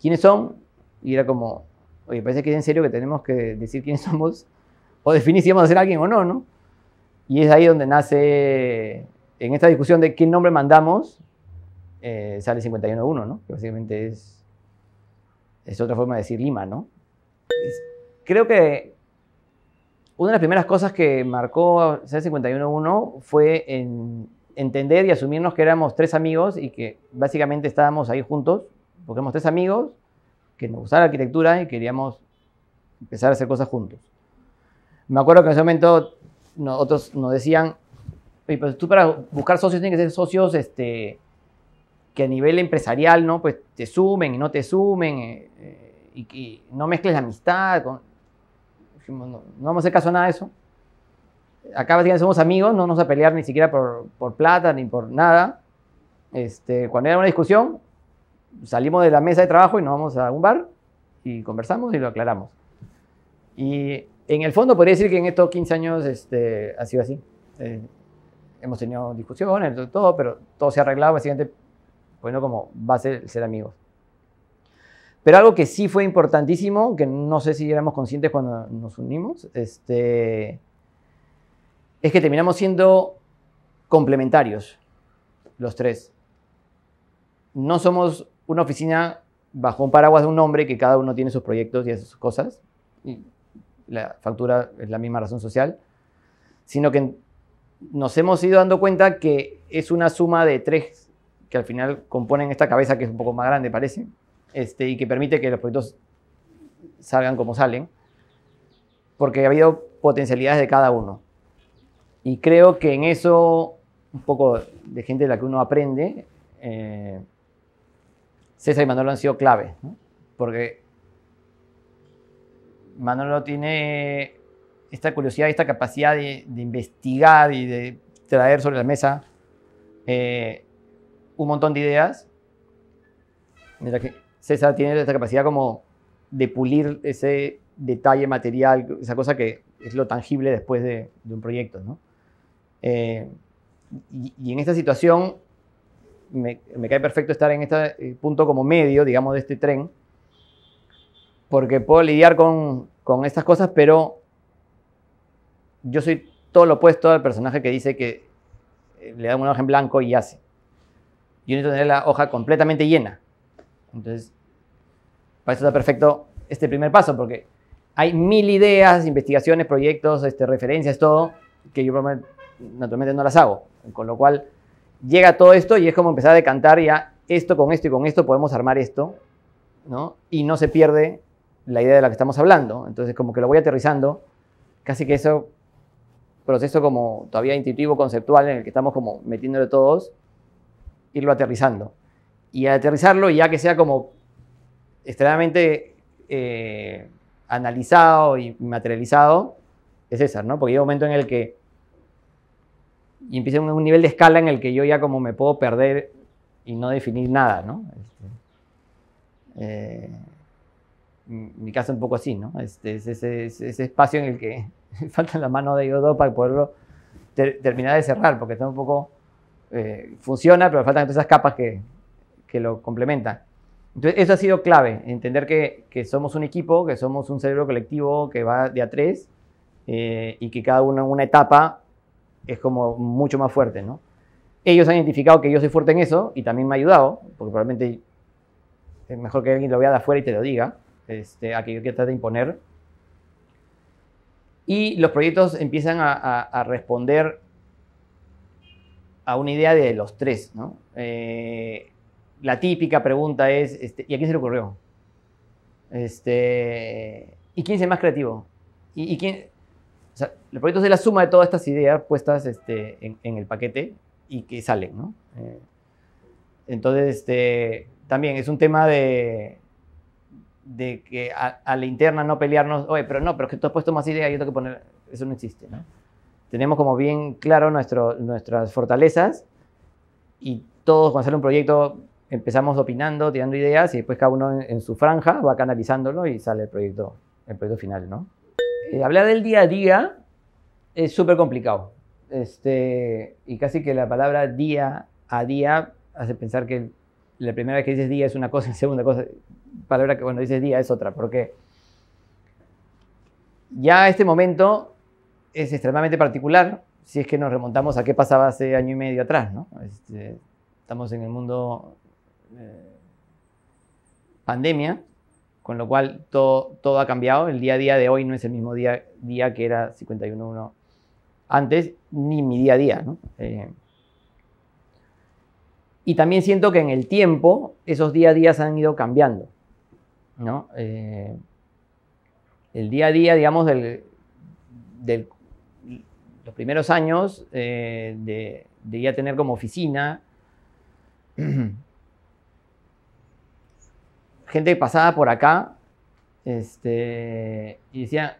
quiénes son, y era como, oye, parece que es en serio que tenemos que decir quiénes somos, o definir si vamos a ser alguien o no, ¿no? Y es ahí donde nace, en esta discusión de qué nombre mandamos, eh, sale 51.1, ¿no? Que básicamente es, es otra forma de decir Lima, ¿no? creo que una de las primeras cosas que marcó Sale 51.1 fue entender y asumirnos que éramos tres amigos y que básicamente estábamos ahí juntos, porque éramos tres amigos que nos gustaba la arquitectura y queríamos empezar a hacer cosas juntos. Me acuerdo que en ese momento nosotros nos decían, pues tú para buscar socios tienes que ser socios este, que a nivel empresarial, ¿no? Pues te sumen y no te sumen, eh, eh, y, que no mezcles la amistad. Con... No, no, vamos a hacer caso a nada de eso. Acá básicamente somos amigos, no nos vamos a pelear ni siquiera por, por plata ni por nada. Este, cuando era una discusión, salimos de la mesa de trabajo y nos vamos a un bar y conversamos y lo aclaramos. Y en el fondo podría decir que en estos 15 años este, ha sido así. Eh, hemos tenido discusiones, todo, pero todo se ha arreglado básicamente pues como va a ser ser amigos. Pero algo que sí fue importantísimo, que no sé si éramos conscientes cuando nos unimos, este, es que terminamos siendo complementarios, los tres. No somos una oficina bajo un paraguas de un nombre que cada uno tiene sus proyectos y sus cosas, y la factura es la misma razón social, sino que nos hemos ido dando cuenta que es una suma de tres que al final componen esta cabeza que es un poco más grande, parece, este, y que permite que los proyectos salgan como salen, porque ha habido potencialidades de cada uno. Y creo que en eso, un poco de gente de la que uno aprende, eh, César y Manolo han sido clave, porque Manolo tiene esta curiosidad, esta capacidad de, investigar y de traer sobre la mesa eh, un montón de ideas. mientras que César tiene esta capacidad como de pulir ese detalle material, esa cosa que es lo tangible después de, un proyecto. Eh, y, en esta situación me, cae perfecto estar en este eh, punto como medio, digamos, de este tren, porque puedo lidiar con, con estas cosas, pero yo soy todo lo opuesto al personaje que dice que eh, le da un ojo en blanco y hace yo necesito tener la hoja completamente llena. Entonces, para eso está perfecto este primer paso, porque hay mil ideas, investigaciones, proyectos, este, referencias, todo, que yo naturalmente no las hago. Con lo cual, llega todo esto y es como empezar a decantar ya esto con esto y con esto podemos armar esto, ¿no? Y no se pierde la idea de la que estamos hablando. Entonces, como que lo voy aterrizando, casi que eso proceso como todavía intuitivo, conceptual, en el que estamos como metiéndole todos, irlo aterrizando. Y aterrizarlo ya que sea como extremadamente eh, analizado y materializado, es César, ¿no? Porque hay un momento en el que y empieza un, nivel de escala en el que yo ya como me puedo perder y no definir nada, ¿no? Este, eh, mi caso un poco así, ¿no? Este, es ese, espacio en el que falta la mano de ellos para poderlo terminar de cerrar, porque está un poco eh, funciona, pero faltan todas esas capas que, que, lo complementan. Entonces, eso ha sido clave, entender que, que, somos un equipo, que somos un cerebro colectivo que va de a tres eh, y que cada uno en una etapa es como mucho más fuerte, ¿no? Ellos han identificado que yo soy fuerte en eso y también me ha ayudado, porque probablemente es mejor que alguien lo vea de afuera y te lo diga, este, a que yo quiera de imponer. Y los proyectos empiezan a, a, a responder a una idea de los tres, ¿no? Eh, la típica pregunta es, este, ¿y a quién se le ocurrió? Este, ¿Y quién es el más creativo? ¿Y, quién? O sea, el proyecto es la suma de todas estas ideas puestas este, en, el paquete y que salen, ¿no? Eh, entonces, este, también es un tema de, de que a, la interna no pelearnos, oye, pero no, pero que tú has puesto más ideas y yo tengo que poner, eso no existe, ¿no? tenemos como bien claro nuestro, nuestras fortalezas y todos cuando sale un proyecto empezamos opinando, tirando ideas y después cada uno en, su franja va canalizándolo y sale el proyecto, el proyecto final, ¿no? Eh, hablar del día a día es súper complicado. Este, y casi que la palabra día a día hace pensar que la primera vez que dices día es una cosa y la segunda cosa, palabra que cuando dices día es otra, porque ya a este momento es extremadamente particular si es que nos remontamos a qué pasaba hace año y medio atrás. ¿no? Este, estamos en el mundo eh, pandemia, con lo cual todo, todo ha cambiado. El día a día de hoy no es el mismo día, día que era 51.1 antes, ni mi día a día. Eh, y también siento que en el tiempo esos día a días han ido cambiando. Eh, el día a día, digamos, del, los primeros años eh, de, tener como oficina gente pasaba por acá este, y decía,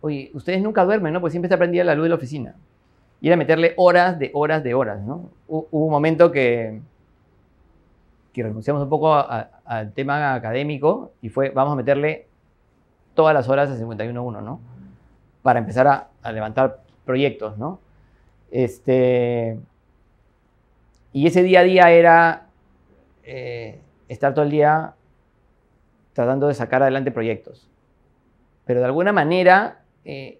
oye, ustedes nunca duermen, ¿no? Pues siempre se prendida la luz de la oficina. Y era meterle horas de horas de horas, ¿no? Hubo un momento que, que renunciamos un poco al tema académico y fue, vamos a meterle todas las horas a 51.1, ¿no? Para empezar a levantar proyectos, ¿no? Este, y ese día a día era eh, estar todo el día tratando de sacar adelante proyectos. Pero de alguna manera, eh,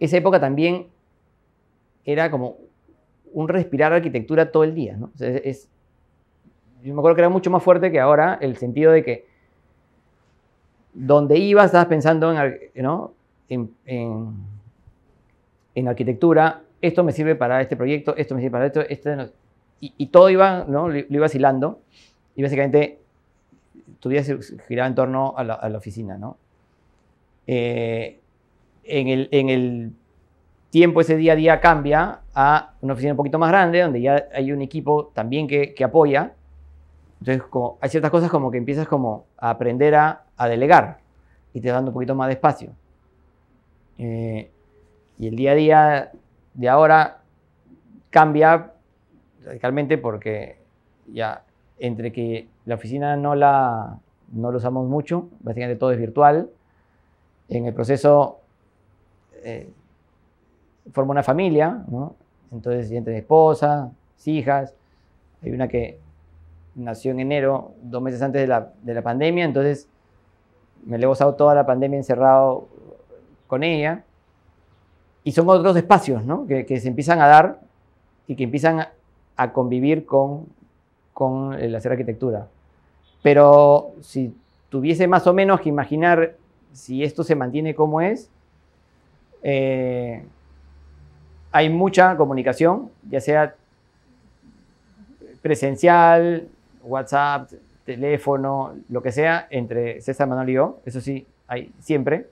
esa época también era como un respirar arquitectura todo el día. ¿no? yo me acuerdo que era mucho más fuerte que ahora el sentido de que donde ibas estabas pensando en, en en arquitectura, esto me sirve para este proyecto, esto me sirve para esto, esto y, todo iba, ¿no? Lo, iba ibas y básicamente tu vida giraba en torno a la, oficina, ¿no? Eh, en, el, tiempo ese día a día cambia a una oficina un poquito más grande, donde ya hay un equipo también que, apoya. Entonces, hay ciertas cosas como que empiezas como a aprender a, delegar y te dando un poquito más de espacio. Eh, y el día a día de ahora cambia radicalmente porque ya entre que la oficina no la, no lo usamos mucho, básicamente todo es virtual, en el proceso eh, forma una familia, entonces entre esposa, hijas, hay una que nació en enero, dos meses antes de la, de la pandemia, entonces me le he gozado toda la pandemia encerrado con ella y son otros espacios ¿no? que, se empiezan a dar y que empiezan a convivir con, con el eh, hacer arquitectura. Pero si tuviese más o menos que imaginar si esto se mantiene como es, eh, hay mucha comunicación, ya sea presencial, WhatsApp, teléfono, lo que sea, entre César Manuel y yo, eso sí, hay siempre.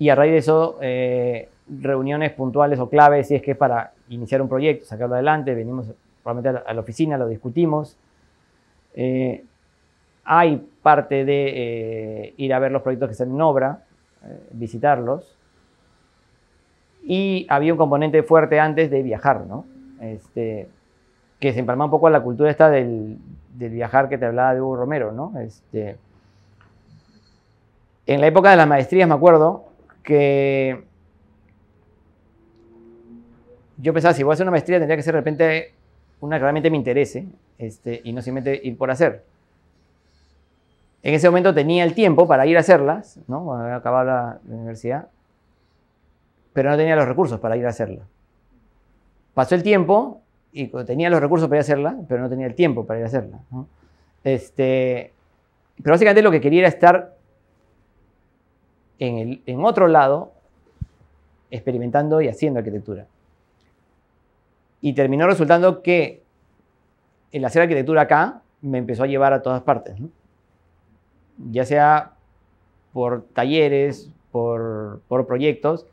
Y a raíz de eso, eh, reuniones puntuales o claves, si es que es para iniciar un proyecto, sacarlo adelante, venimos probablemente a la, oficina, lo discutimos. Eh, hay parte de eh, ir a ver los proyectos que están en obra, visitarlos. Y había un componente fuerte antes de viajar, ¿no? Este, que se empalma un poco a la cultura esta del, viajar que te hablaba de Hugo Romero, ¿no? Este, en la época de las maestrías, me acuerdo, yo pensaba, si voy a hacer una maestría, tendría que ser de repente una que realmente me interese este, y no simplemente ir por hacer. En ese momento tenía el tiempo para ir a hacerlas, ¿no? Acababa la, la universidad, pero no tenía los recursos para ir a hacerla. Pasó el tiempo y tenía los recursos para ir a hacerla, pero no tenía el tiempo para ir a hacerla. Este, pero básicamente lo que quería era estar en, otro lado experimentando y haciendo arquitectura. Y terminó resultando que el hacer arquitectura acá me empezó a llevar a todas partes, ya sea por talleres, por, por, proyectos,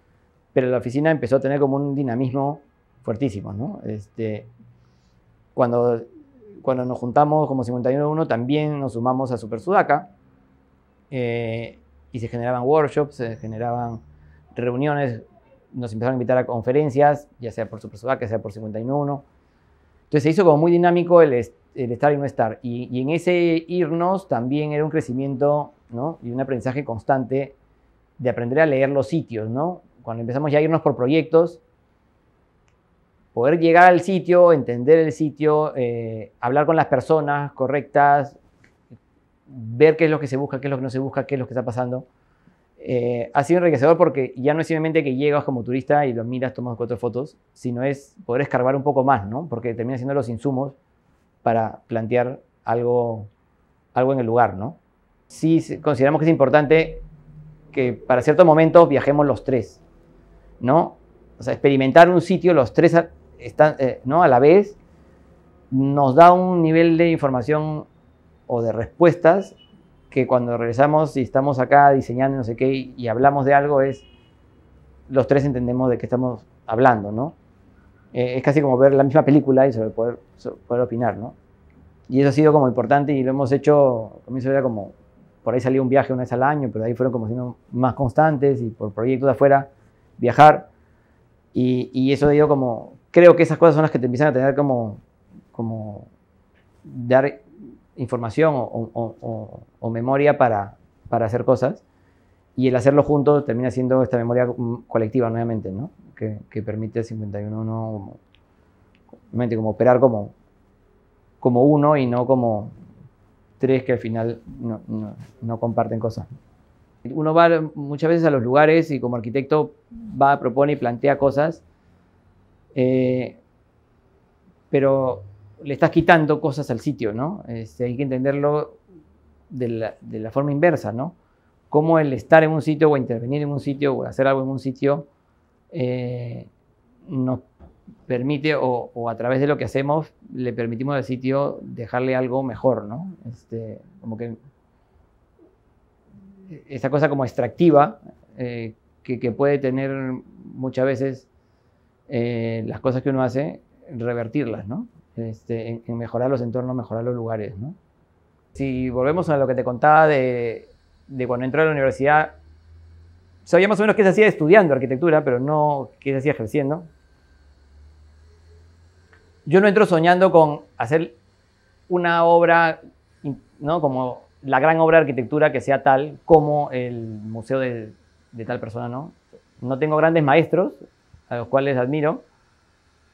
pero la oficina empezó a tener como un dinamismo fuertísimo. Este, cuando, cuando nos juntamos como 51.1, también nos sumamos a Super Sudaca. Eh, y se generaban workshops, se generaban reuniones, nos empezaron a invitar a conferencias, ya sea por su personal ya sea por 51. Entonces se hizo como muy dinámico el, estar y no estar. Y, y, en ese irnos también era un crecimiento ¿no? y un aprendizaje constante de aprender a leer los sitios. ¿no? Cuando empezamos ya a irnos por proyectos, poder llegar al sitio, entender el sitio, eh, hablar con las personas correctas, ver qué es lo que se busca, qué es lo que no se busca, qué es lo que está pasando. Eh, ha sido enriquecedor porque ya no es simplemente que llegas como turista y lo miras, tomas cuatro fotos, sino es poder escarbar un poco más, ¿no? Porque termina siendo los insumos para plantear algo, algo en el lugar, ¿no? Sí consideramos que es importante que para ciertos momentos viajemos los tres, ¿no? O sea, experimentar un sitio los tres a, eh, ¿no? a la vez nos da un nivel de información o de respuestas que cuando regresamos y estamos acá diseñando no sé qué y, hablamos de algo es, los tres entendemos de qué estamos hablando, ¿no? Eh, es casi como ver la misma película y sobre poder, poder opinar, ¿no? Y eso ha sido como importante y lo hemos hecho, comienzo era como, por ahí salió un viaje una vez al año, pero de ahí fueron como siendo más constantes y por proyectos de afuera, viajar. Y, y eso ha ido como, creo que esas cosas son las que te empiezan a tener como, como dar información o, memoria para, para hacer cosas y el hacerlo juntos termina siendo esta memoria mm, colectiva nuevamente, Que, que permite 51 uno como, como operar como, como uno y no como tres que al final no, no, comparten cosas. Uno va muchas veces a los lugares y como arquitecto va, propone y plantea cosas, eh, pero le estás quitando cosas al sitio, ¿no? Este, hay que entenderlo de la, forma inversa, ¿no? Cómo el estar en un sitio o intervenir en un sitio o hacer algo en un sitio eh, nos permite o, a través de lo que hacemos le permitimos al sitio dejarle algo mejor, ¿no? Este, como que esa cosa como extractiva eh, que, puede tener muchas veces eh, las cosas que uno hace, revertirlas, ¿no? Este, en, mejorar los entornos, mejorar los lugares. ¿no? Si volvemos a lo que te contaba de, cuando entré a la universidad, sabía más o menos qué se hacía estudiando arquitectura, pero no qué se hacía ejerciendo. Yo no entro soñando con hacer una obra, ¿no? Como la gran obra de arquitectura que sea tal como el museo de, tal persona, ¿no? No tengo grandes maestros a los cuales admiro,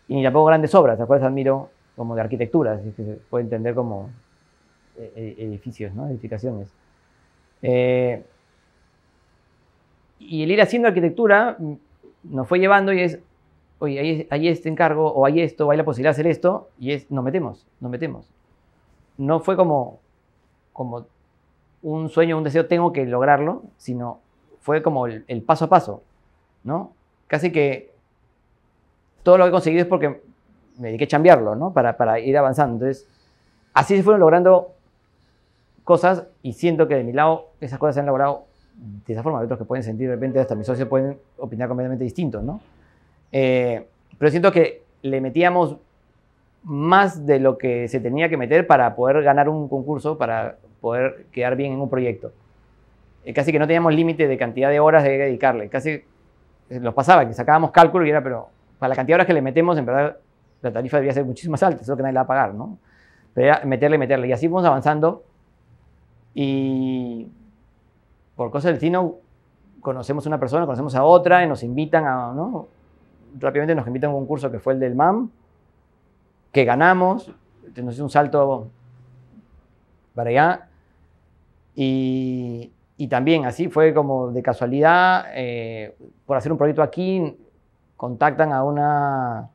y ni tampoco grandes obras a las cuales admiro, como de arquitectura, así que se puede entender como eh, eh, edificios, ¿no? edificaciones. Eh, y el ir haciendo arquitectura mm, nos fue llevando y es, oye, hay, este encargo, o hay esto, o hay la posibilidad de hacer esto, y es, nos metemos, nos metemos. No fue como, como un sueño, un deseo, tengo que lograrlo, sino fue como el, paso a paso, ¿no? Casi que todo lo que he conseguido es porque me dediqué a cambiarlo, ¿no? Para, para ir avanzando. Entonces, así se fueron logrando cosas y siento que de mi lado esas cosas se han logrado de esa forma. Hay otros que pueden sentir de repente, hasta mis socios pueden opinar completamente distinto, ¿no? Eh, pero siento que le metíamos más de lo que se tenía que meter para poder ganar un concurso, para poder quedar bien en un proyecto. Eh, casi que no teníamos límite de cantidad de horas de dedicarle. Casi eh, nos pasaba, que sacábamos cálculo y era, pero para la cantidad de horas que le metemos, en verdad la tarifa debería ser muchísimas más alta, solo que nadie la va a pagar, ¿no? Pero era meterle, meterle. Y así vamos avanzando. Y por cosas del destino, conocemos a una persona, conocemos a otra, y nos invitan a, ¿no? Rápidamente nos invitan a un curso que fue el del MAM, que ganamos, nos hizo un salto para allá. Y, y también así fue como de casualidad, eh, por hacer un proyecto aquí, contactan a una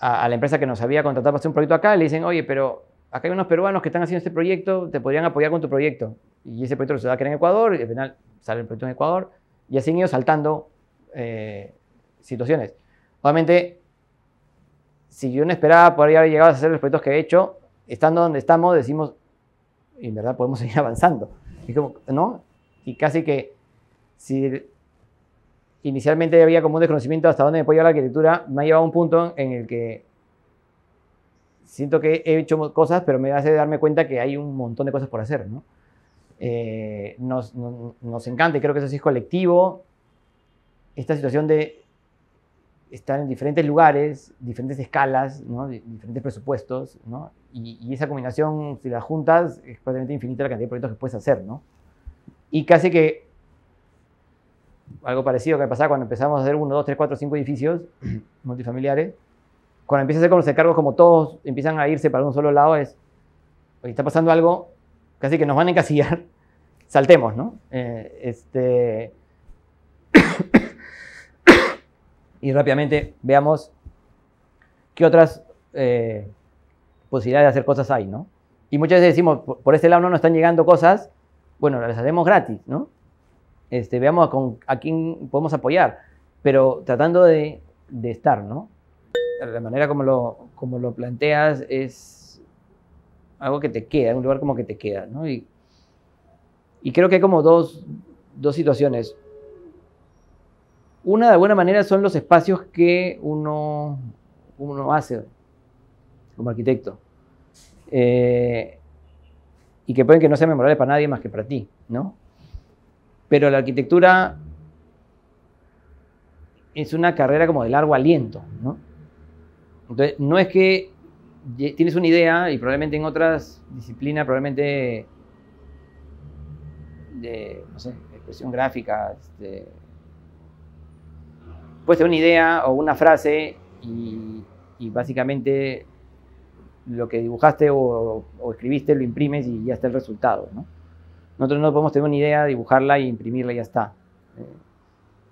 a, la empresa que nos había contratado para hacer un proyecto acá, le dicen, oye, pero acá hay unos peruanos que están haciendo este proyecto, te podrían apoyar con tu proyecto. Y ese proyecto se da a en Ecuador, y al final sale el proyecto en Ecuador, y así han ido saltando eh, situaciones. Obviamente, si yo no esperaba poder haber llegado a hacer los proyectos que he hecho, estando donde estamos, decimos, en verdad podemos seguir avanzando. Y como, ¿no? Y casi que si inicialmente había como un desconocimiento hasta dónde me puede llevar la arquitectura, me ha llevado a un punto en el que siento que he hecho cosas, pero me hace darme cuenta que hay un montón de cosas por hacer, eh, nos, encanta y creo que eso sí es colectivo. Esta situación de estar en diferentes lugares, diferentes escalas, diferentes presupuestos, y, esa combinación, si las juntas, es prácticamente infinita la cantidad de proyectos que puedes hacer, ¿no? Y casi que algo parecido que pasaba cuando empezamos a hacer uno, dos, tres, cuatro, cinco edificios multifamiliares. Cuando empiezas a hacer con los encargos, como todos empiezan a irse para un solo lado, es, oye, está pasando algo, casi que nos van a encasillar, saltemos, ¿no? Eh, este... y rápidamente veamos qué otras eh, posibilidades de hacer cosas hay, ¿no? Y muchas veces decimos, por, ese lado no nos están llegando cosas, bueno, las hacemos gratis, ¿no? Este, veamos a, con, quién podemos apoyar, pero tratando de, estar, ¿no? La manera como lo, como lo planteas es algo que te queda, un lugar como que te queda, ¿no? Y, creo que hay como dos, dos situaciones. Una, de alguna manera, son los espacios que uno, uno hace como arquitecto. Eh, y que pueden que no sean memorables para nadie más que para ti, ¿no? Pero la arquitectura es una carrera como de largo aliento, ¿no? Entonces, no es que tienes una idea y probablemente en otras disciplinas, probablemente de, no sé, expresión gráfica, pues este, puede una idea o una frase y, básicamente lo que dibujaste o, o, escribiste lo imprimes y ya está el resultado, ¿no? Nosotros no podemos tener una idea, dibujarla y e imprimirla y ya está. Eh,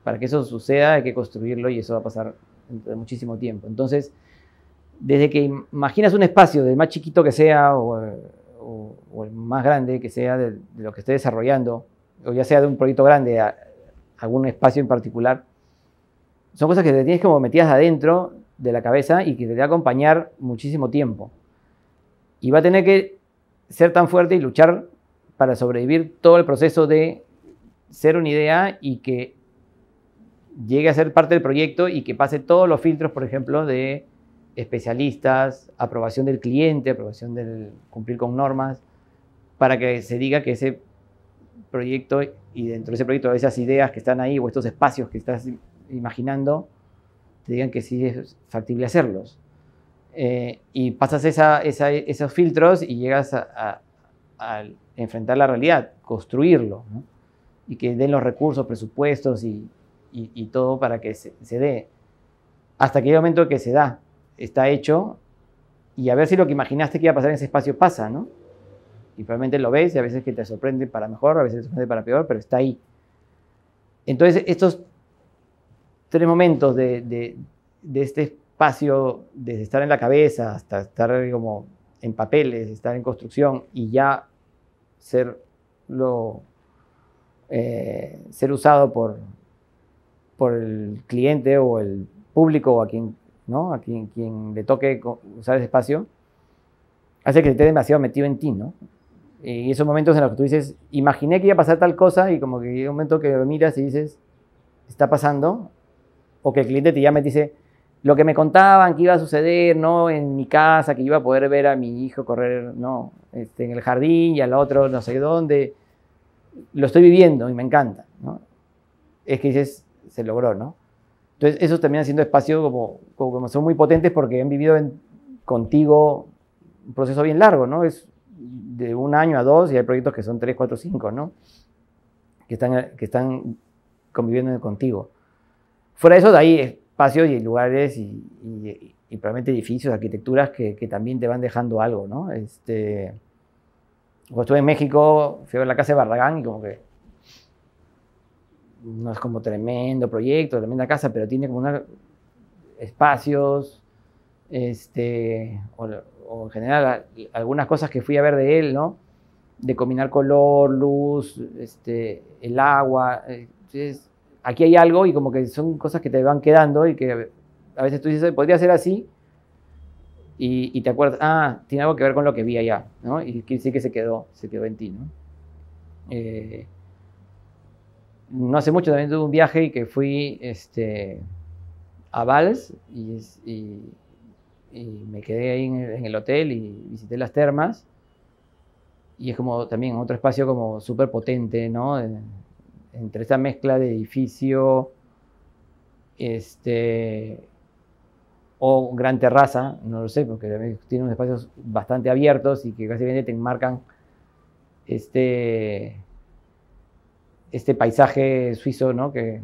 para que eso suceda hay que construirlo y eso va a pasar de muchísimo tiempo. Entonces, desde que imaginas un espacio, del más chiquito que sea o, el más grande que sea de, lo que esté desarrollando, o ya sea de un proyecto grande, algún espacio en particular, son cosas que te tienes como metidas adentro de la cabeza y que te va a acompañar muchísimo tiempo. Y va a tener que ser tan fuerte y luchar para sobrevivir todo el proceso de ser una idea y que llegue a ser parte del proyecto y que pase todos los filtros, por ejemplo, de especialistas, aprobación del cliente, aprobación del cumplir con normas, para que se diga que ese proyecto y dentro de ese proyecto esas ideas que están ahí o estos espacios que estás imaginando, te digan que sí es factible hacerlos. Eh, y pasas esos filtros y llegas al enfrentar la realidad, construirlo, y que den los recursos, presupuestos y, todo para que se, dé. Hasta aquel momento que se da, está hecho, y a ver si lo que imaginaste que iba a pasar en ese espacio pasa, ¿no? Y probablemente lo ves y a veces que te sorprende para mejor, a veces te sorprende para peor, pero está ahí. Entonces, estos tres momentos de, de este espacio, desde estar en la cabeza hasta estar como en papeles, estar en construcción y ya ser, lo, eh, ser usado por, por el cliente o el público o a quien, ¿no? a quien, quien le toque usar ese espacio, hace que esté demasiado metido en ti, ¿no? Y esos momentos en los que tú dices, imaginé que iba a pasar tal cosa y como que hay un momento que lo miras y dices, está pasando, o que el cliente te llama y dice, lo que me contaban que iba a suceder, no en mi casa, que iba a poder ver a mi hijo correr, no, este, en el jardín y al otro no sé dónde, lo estoy viviendo y me encanta, Es que dices, se logró, ¿no? Entonces, esos también siendo espacio, como, como, son muy potentes porque han vivido contigo un proceso bien largo, ¿no? Es de un año a dos y hay proyectos que son tres, cuatro, cinco, ¿no? Que están, que están conviviendo contigo. Fuera de eso, de ahí espacios y lugares y, probablemente edificios, arquitecturas que, también te van dejando algo, ¿no? Este, cuando estuve en México, fui a ver la casa de Barragán y como que no es como tremendo proyecto, tremenda casa, pero tiene como unos espacios, este, o, en general algunas cosas que fui a ver de él, ¿no? De combinar color, luz, este, el agua, eh, aquí hay algo y como que son cosas que te van quedando y que a veces tú dices, podría ser así, y, te acuerdas, ah, tiene algo que ver con lo que vi allá, ¿no? Y sí que se quedó, se quedó en ti, ¿no? Eh, no hace mucho también tuve un viaje y que fui este, a Valls y, me quedé ahí en el, hotel y visité las termas. Y es como también otro espacio como súper potente, ¿no? entre esa mezcla de edificio este, o gran terraza, no lo sé, porque tiene unos espacios bastante abiertos y que casi te enmarcan este, este paisaje suizo ¿no? que,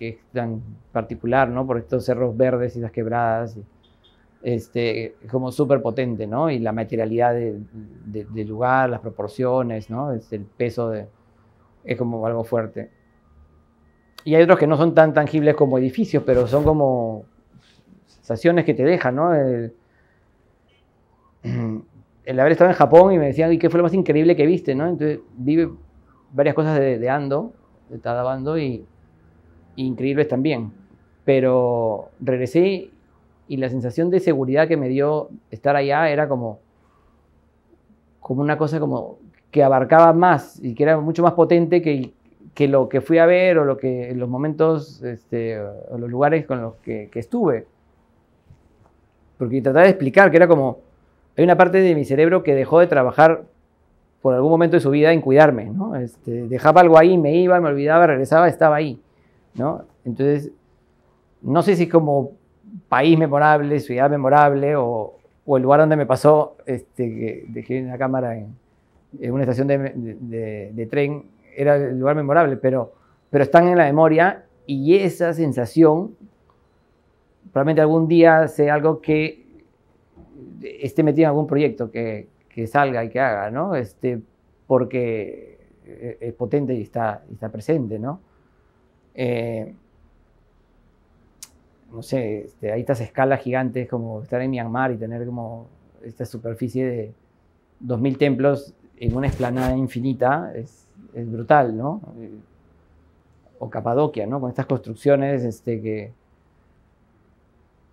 es tan particular, ¿no? por estos cerros verdes y las quebradas. este, como súper potente, Y la materialidad del lugar, las proporciones, ¿no? Es el peso de, es como algo fuerte. Y hay otros que no son tan tangibles como edificios, pero son como sensaciones que te dejan, ¿no? El, haber estado en Japón y me decían, ¿y qué fue lo más increíble que viste, no? Entonces vive varias cosas de, Ando, de Tadabando, y, y increíbles también. Pero regresé y la sensación de seguridad que me dio estar allá era como, como una cosa como que abarcaba más y que era mucho más potente que, que lo que fui a ver o lo que, los momentos este, o los lugares con los que, estuve. Porque trataba de explicar que era como, hay una parte de mi cerebro que dejó de trabajar por algún momento de su vida en cuidarme, ¿no? Este, dejaba algo ahí, me iba, me olvidaba, regresaba, estaba ahí, ¿no? Entonces, no sé si es como país memorable, ciudad memorable o, el lugar donde me pasó, este, que dejé una cámara en, eh, una estación de, de, tren era el lugar memorable, pero, pero están en la memoria y esa sensación probablemente algún día sea algo que esté metido en algún proyecto que, que salga y que haga, ¿no? Este, porque eh, es potente y está, está presente, ¿no? Eh, no sé, este, hay estas escalas gigantes como estar en Myanmar y tener como esta superficie de 2.000 templos en una explanada infinita es, brutal, ¿no? Eh, o Capadoquia, ¿no? Con estas construcciones este, que,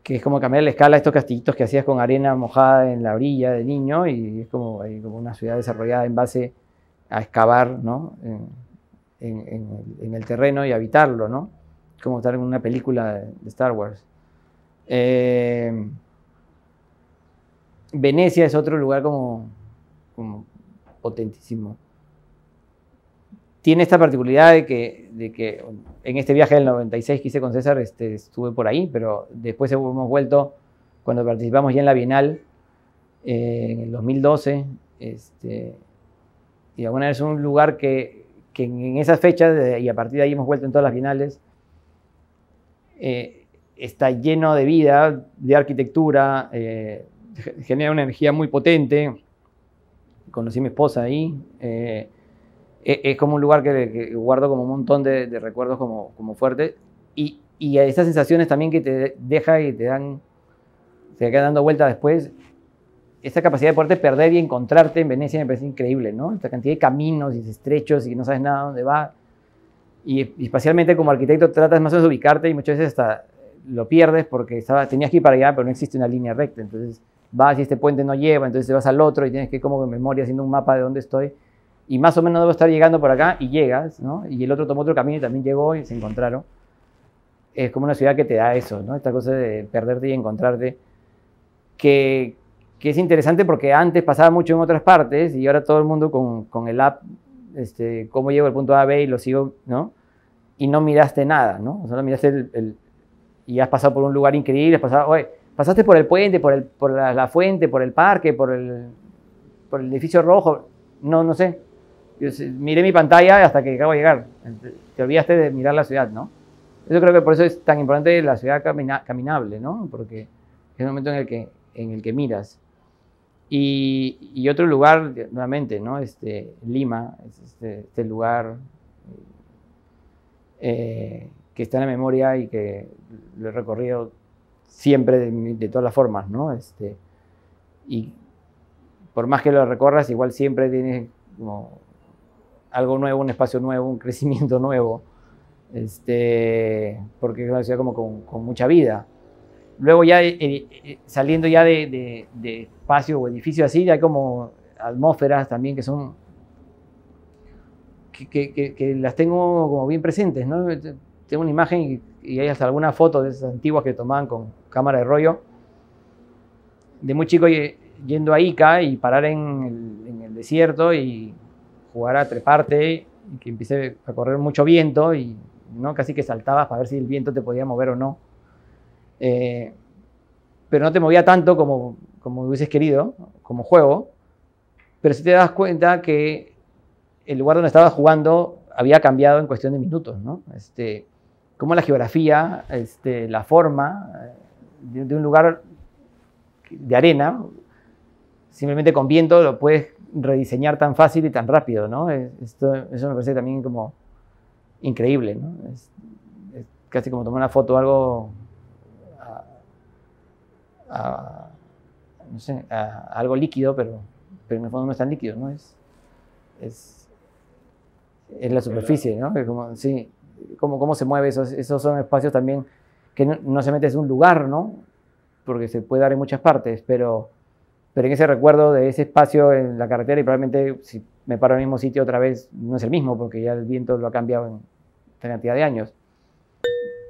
que es como cambiar la escala estos castillitos que hacías con arena mojada en la orilla de niño y es como, una ciudad desarrollada en base a excavar ¿no? en, el terreno y habitarlo, ¿no? como estar en una película de, Star Wars. Eh, Venecia es otro lugar como, potentísimo. Tiene esta particularidad de que, que en este viaje del 96 que hice con César este, estuve por ahí, pero después hemos vuelto, cuando participamos ya en la Bienal, eh, en el 2012, este, y es un lugar que, en esas fechas, y a partir de ahí hemos vuelto en todas las Bienales eh, está lleno de vida, de arquitectura, eh, genera una energía muy potente, conocí a mi esposa ahí. Eh, e, es, como un lugar que, guardo como un montón de, recuerdos como, como fuertes. Y, y esas sensaciones también que te deja y te dan, se quedan dando vueltas después. Esa capacidad de poderte perder y encontrarte en Venecia me parece increíble, ¿no? Esta cantidad de caminos y estrechos y no sabes nada dónde va. Y, especialmente como arquitecto tratas más o menos de ubicarte y muchas veces hasta lo pierdes porque tenías que ir para allá, pero no existe una línea recta. Entonces, vas y este puente no lleva, entonces vas al otro y tienes que como en memoria haciendo un mapa de dónde estoy. Y más o menos debo estar llegando por acá y llegas, ¿no? Y el otro tomó otro camino y también llegó y se encontraron. Es como una ciudad que te da eso, ¿no? Esta cosa de perderte y encontrarte, que, es interesante porque antes pasaba mucho en otras partes y ahora todo el mundo con, el app, este, cómo llego al punto A, B y lo sigo, ¿no? Y no miraste nada, ¿no? solo miraste el, y has pasado por un lugar increíble, has pasado, oye, Pasaste por el puente, por, por la, fuente, por el parque, por el, por el edificio rojo. No, no sé. miré mi pantalla hasta que acabo de llegar. Te olvidaste de mirar la ciudad, ¿no? Yo creo que por eso es tan importante la ciudad caminable, ¿no? Porque es el momento en el que, en el que miras. Y, otro lugar, nuevamente, ¿no? Este, Lima, este, este, lugar eh, que está en la memoria y que lo he recorrido siempre de, todas las formas, ¿no? Este, y por más que lo recorras, igual siempre tienes como algo nuevo, un espacio nuevo, un crecimiento nuevo, este, porque es una ciudad como con, con mucha vida. Luego ya eh, eh, eh, saliendo ya de, de, de espacio o edificio así, hay como atmósferas también que son que, que, que, las tengo como bien presentes, ¿no? Tengo una imagen y hay hasta algunas fotos de esas antiguas que tomaban con cámara de rollo. De muy chico yendo a Ica y parar en el, desierto y jugar a treparte, y que empecé a correr mucho viento y ¿no? casi que saltabas para ver si el viento te podía mover o no. Eh, pero no te movía tanto como, como hubieses querido, como juego. Pero si te das cuenta que el lugar donde estabas jugando había cambiado en cuestión de minutos, ¿no? Este, cómo la geografía, este, la forma eh, de, un lugar de arena, simplemente con viento lo puedes rediseñar tan fácil y tan rápido, ¿no? eso me parece también como increíble, ¿no? Es, casi como tomar una foto algo a, algo líquido, pero, pero en el fondo no es tan líquido, ¿no? Es, es, la superficie, ¿no? como, sí, cómo, cómo se mueve, esos, esos son espacios también que no, se mete en un lugar, ¿no? Porque se puede dar en muchas partes, pero, pero en ese recuerdo de ese espacio en la carretera y probablemente si me paro en el mismo sitio otra vez no es el mismo porque ya el viento lo ha cambiado en cantidad de años.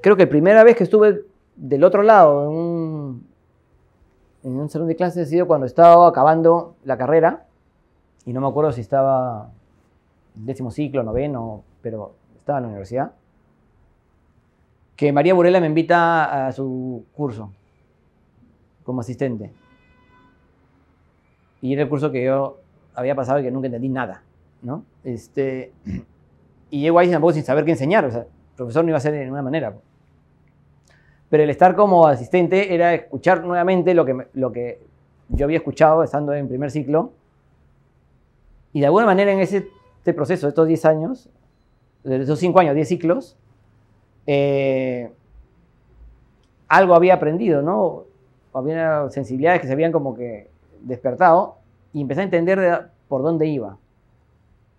Creo que la primera vez que estuve del otro lado en un, en un salón de clases ha sido cuando estaba acabando la carrera y no me acuerdo si estaba décimo ciclo, noveno, pero estaba en la universidad, que María Burela me invita a su curso como asistente. Y era el curso que yo había pasado y que nunca entendí nada, ¿no? Este, y llego ahí sin saber qué enseñar, o sea, el profesor no iba a ser de ninguna manera. Pues. Pero el estar como asistente era escuchar nuevamente lo que, lo que yo había escuchado estando en primer ciclo. Y de alguna manera en ese este proceso, estos 10 años, de esos cinco años, diez ciclos, eh, algo había aprendido, ¿no? Había sensibilidades que se habían como que despertado y empecé a entender por dónde iba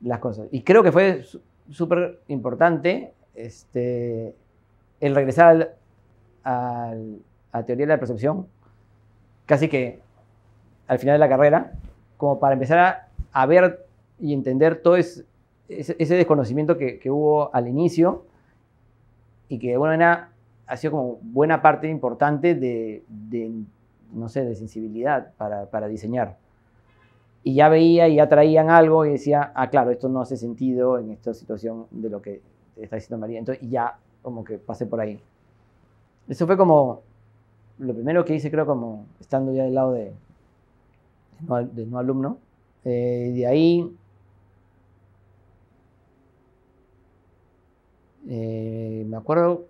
las cosas. Y creo que fue súper importante este, el regresar a la a teoría de la percepción, casi que al final de la carrera, como para empezar a, ver y entender todo ese ese, desconocimiento que, hubo al inicio y que de alguna manera ha sido como buena parte importante de, no sé, de sensibilidad para, diseñar. Y ya veía y ya traían algo y decía, ah, claro, esto no hace sentido en esta situación de lo que está diciendo María. Entonces ya como que pasé por ahí. Eso fue como lo primero que hice, creo, como estando ya del lado de, de alumno. Eh, de ahí Eh, me acuerdo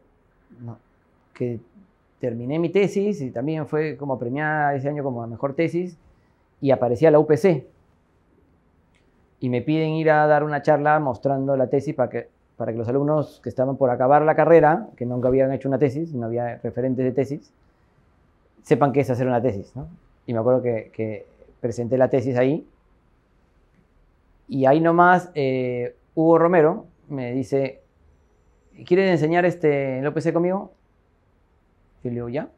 que terminé mi tesis y también fue como premiada ese año como la mejor tesis y aparecía la UPC. Y me piden ir a dar una charla mostrando la tesis para que, para que los alumnos que estaban por acabar la carrera, que nunca habían hecho una tesis, no había referentes de tesis, sepan qué es hacer una tesis. Y me acuerdo que, presenté la tesis ahí. Y ahí nomás eh, Hugo Romero me dice, ¿Quieren enseñar este, el OPC conmigo? Y le digo, ya.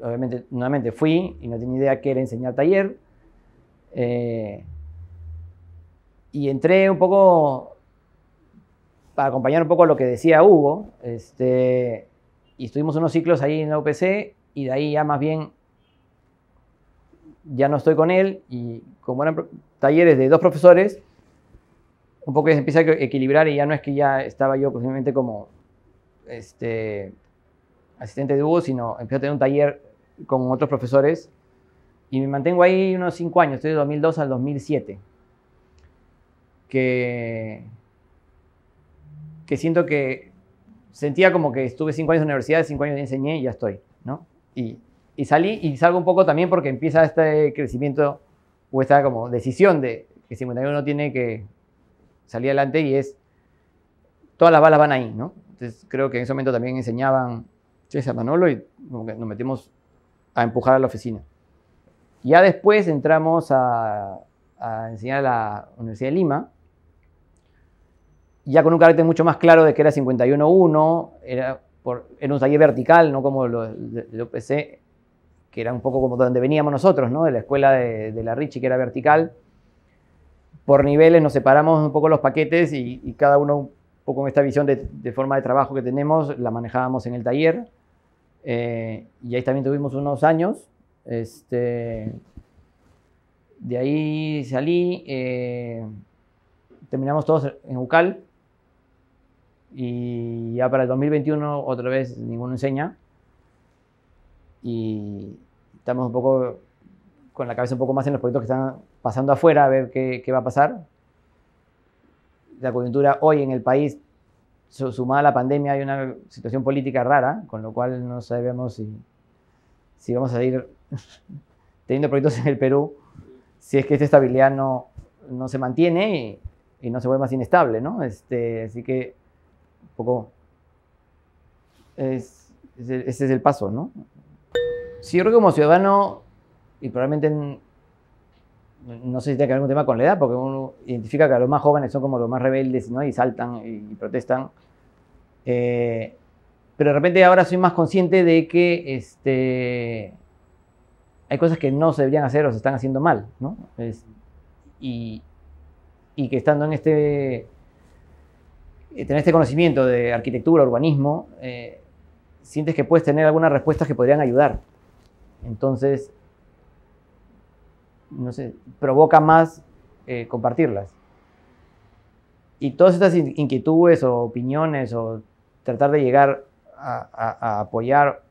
Obviamente, nuevamente fui y no tenía idea qué era enseñar taller. Eh, y entré un poco para acompañar un poco lo que decía Hugo. Este, y estuvimos unos ciclos ahí en la UPC y de ahí ya más bien ya no estoy con él y como eran talleres de dos profesores, un poco ya se empieza a equilibrar y ya no es que ya estaba yo posiblemente como este, asistente de Hugo, sino empecé a tener un taller con otros profesores y me mantengo ahí unos 5 años, estoy de 2002 al 2007, que, que siento que sentía como que estuve 5 años en la universidad, 5 años enseñé y ya estoy, ¿no? Y, y salí y salgo un poco también porque empieza este crecimiento o esta como decisión de que 51 tiene que salía adelante y es, todas las balas van ahí, ¿no? Entonces creo que en ese momento también enseñaban, a Manolo y nos metimos a empujar a la oficina. Ya después entramos a, enseñar a la Universidad de Lima, ya con un carácter mucho más claro de que era 51-1, era, por, era un taller vertical, no como lo, lo PC, que era un poco como donde veníamos nosotros, ¿no? De la escuela de, de la Richie, que era vertical por niveles nos separamos un poco los paquetes y, cada uno un poco con esta visión de, forma de trabajo que tenemos, la manejábamos en el taller. Eh, y ahí también tuvimos unos años. Este, de ahí salí, eh, terminamos todos en UCAL y ya para el 2021 otra vez ninguno enseña y estamos un poco con la cabeza un poco más en los proyectos que están pasando afuera a ver qué, va a pasar. La coyuntura hoy en el país, sumada a la pandemia, hay una situación política rara, con lo cual no sabemos si, vamos a ir teniendo proyectos en el Perú, si es que esta estabilidad no, no se mantiene y, no se vuelve más inestable, ¿no? Este, así que un poco es, ese es el paso, ¿no? Si yo creo como ciudadano, y probablemente en, no sé si tiene que ver algún tema con la edad, porque uno identifica que los más jóvenes son como los más rebeldes, ¿no? Y saltan y, protestan. Eh, pero de repente ahora soy más consciente de que este, hay cosas que no se deberían hacer o se están haciendo mal, ¿no? y, y, que estando en este, eh, tener este conocimiento de arquitectura, urbanismo, eh, sientes que puedes tener algunas respuestas que podrían ayudar. Entonces, no sé, provoca más eh, compartirlas. Y todas estas inquietudes o opiniones o tratar de llegar a, apoyar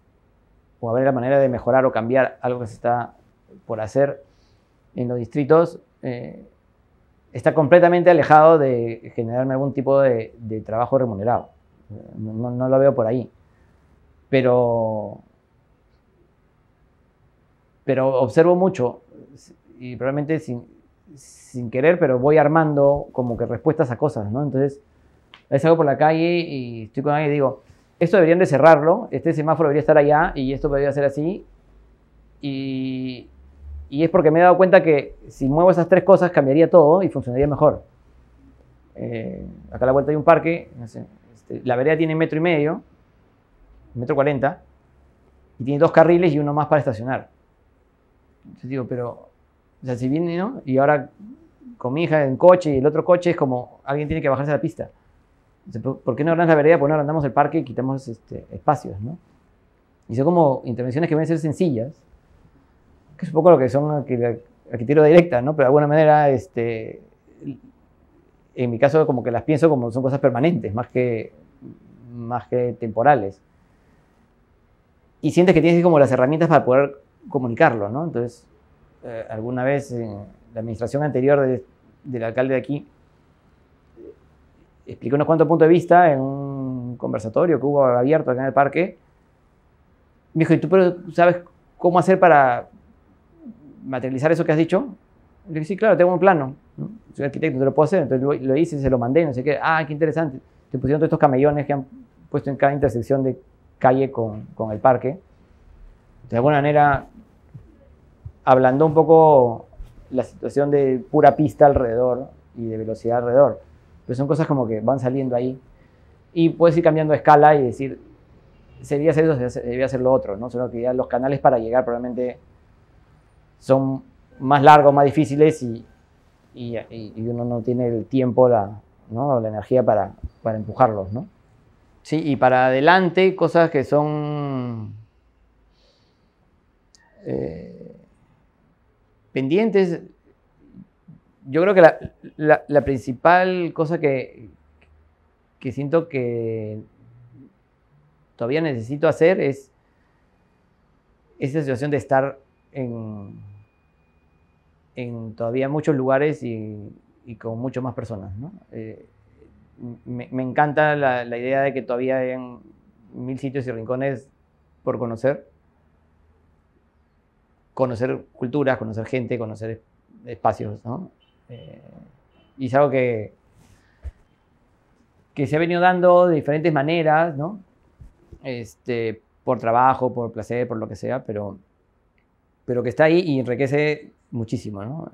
o a ver la manera de mejorar o cambiar algo que se está por hacer en los distritos, eh, está completamente alejado de generarme algún tipo de, trabajo remunerado. No, no, lo veo por ahí. Pero, pero observo mucho y probablemente sin, sin querer, pero voy armando como que respuestas a cosas, ¿no? Entonces, a veces salgo por la calle y estoy con alguien y digo, esto deberían de cerrarlo, este semáforo debería estar allá y esto debería ser así. Y, y es porque me he dado cuenta que si muevo esas tres cosas cambiaría todo y funcionaría mejor. Eh, acá a la vuelta hay un parque, este, la vereda tiene metro y medio, metro cuarenta, y tiene dos carriles y uno más para estacionar. Entonces digo, pero o sea, si viene, ¿no? Y ahora con mi hija en coche y el otro coche es como alguien tiene que bajarse a la pista. ¿Por qué no agrandas la vereda? Pues no agrandamos el parque y quitamos este, espacios, ¿no? Y son como intervenciones que van a ser sencillas, que es un poco lo que son aquí tiro directa, ¿no? Pero de alguna manera, este, en mi caso, como que las pienso como son cosas permanentes, más que, más que temporales. Y sientes que tienes como las herramientas para poder comunicarlo, ¿no? Entonces, eh, alguna vez en la administración anterior del alcalde de aquí eh, explicó unos cuantos puntos de vista en un conversatorio que hubo abierto acá en el parque. Me dijo, ¿y tú sabes cómo hacer para materializar eso que has dicho? Le dije, sí, claro, tengo un plano. Soy arquitecto, te lo puedo hacer. Entonces lo, hice, se lo mandé, no sé qué. Ah, qué interesante. Te pusieron todos estos camellones que han puesto en cada intersección de calle con, con el parque. De alguna manera hablando un poco la situación de pura pista alrededor y de velocidad alrededor. Pero son cosas como que van saliendo ahí. Y puedes ir cambiando de escala y decir, sería debía eso, se debía hacer lo otro, ¿no? Solo que ya los canales para llegar probablemente son más largos, más difíciles y, y, uno no tiene el tiempo, la, ¿no? la energía para, para empujarlos, ¿no? Sí, y para adelante cosas que son... Eh, Pendientes, yo creo que la, principal cosa que, que siento que todavía necesito hacer es esa situación de estar en, en todavía muchos lugares y, con mucho más personas. Eh, me, encanta la, la, idea de que todavía hay mil sitios y rincones por conocer conocer culturas, conocer gente, conocer espacios, ¿no? Eh, y es algo que, que se ha venido dando de diferentes maneras, ¿no? Este, por trabajo, por placer, por lo que sea, pero, pero que está ahí y enriquece muchísimo, ¿no?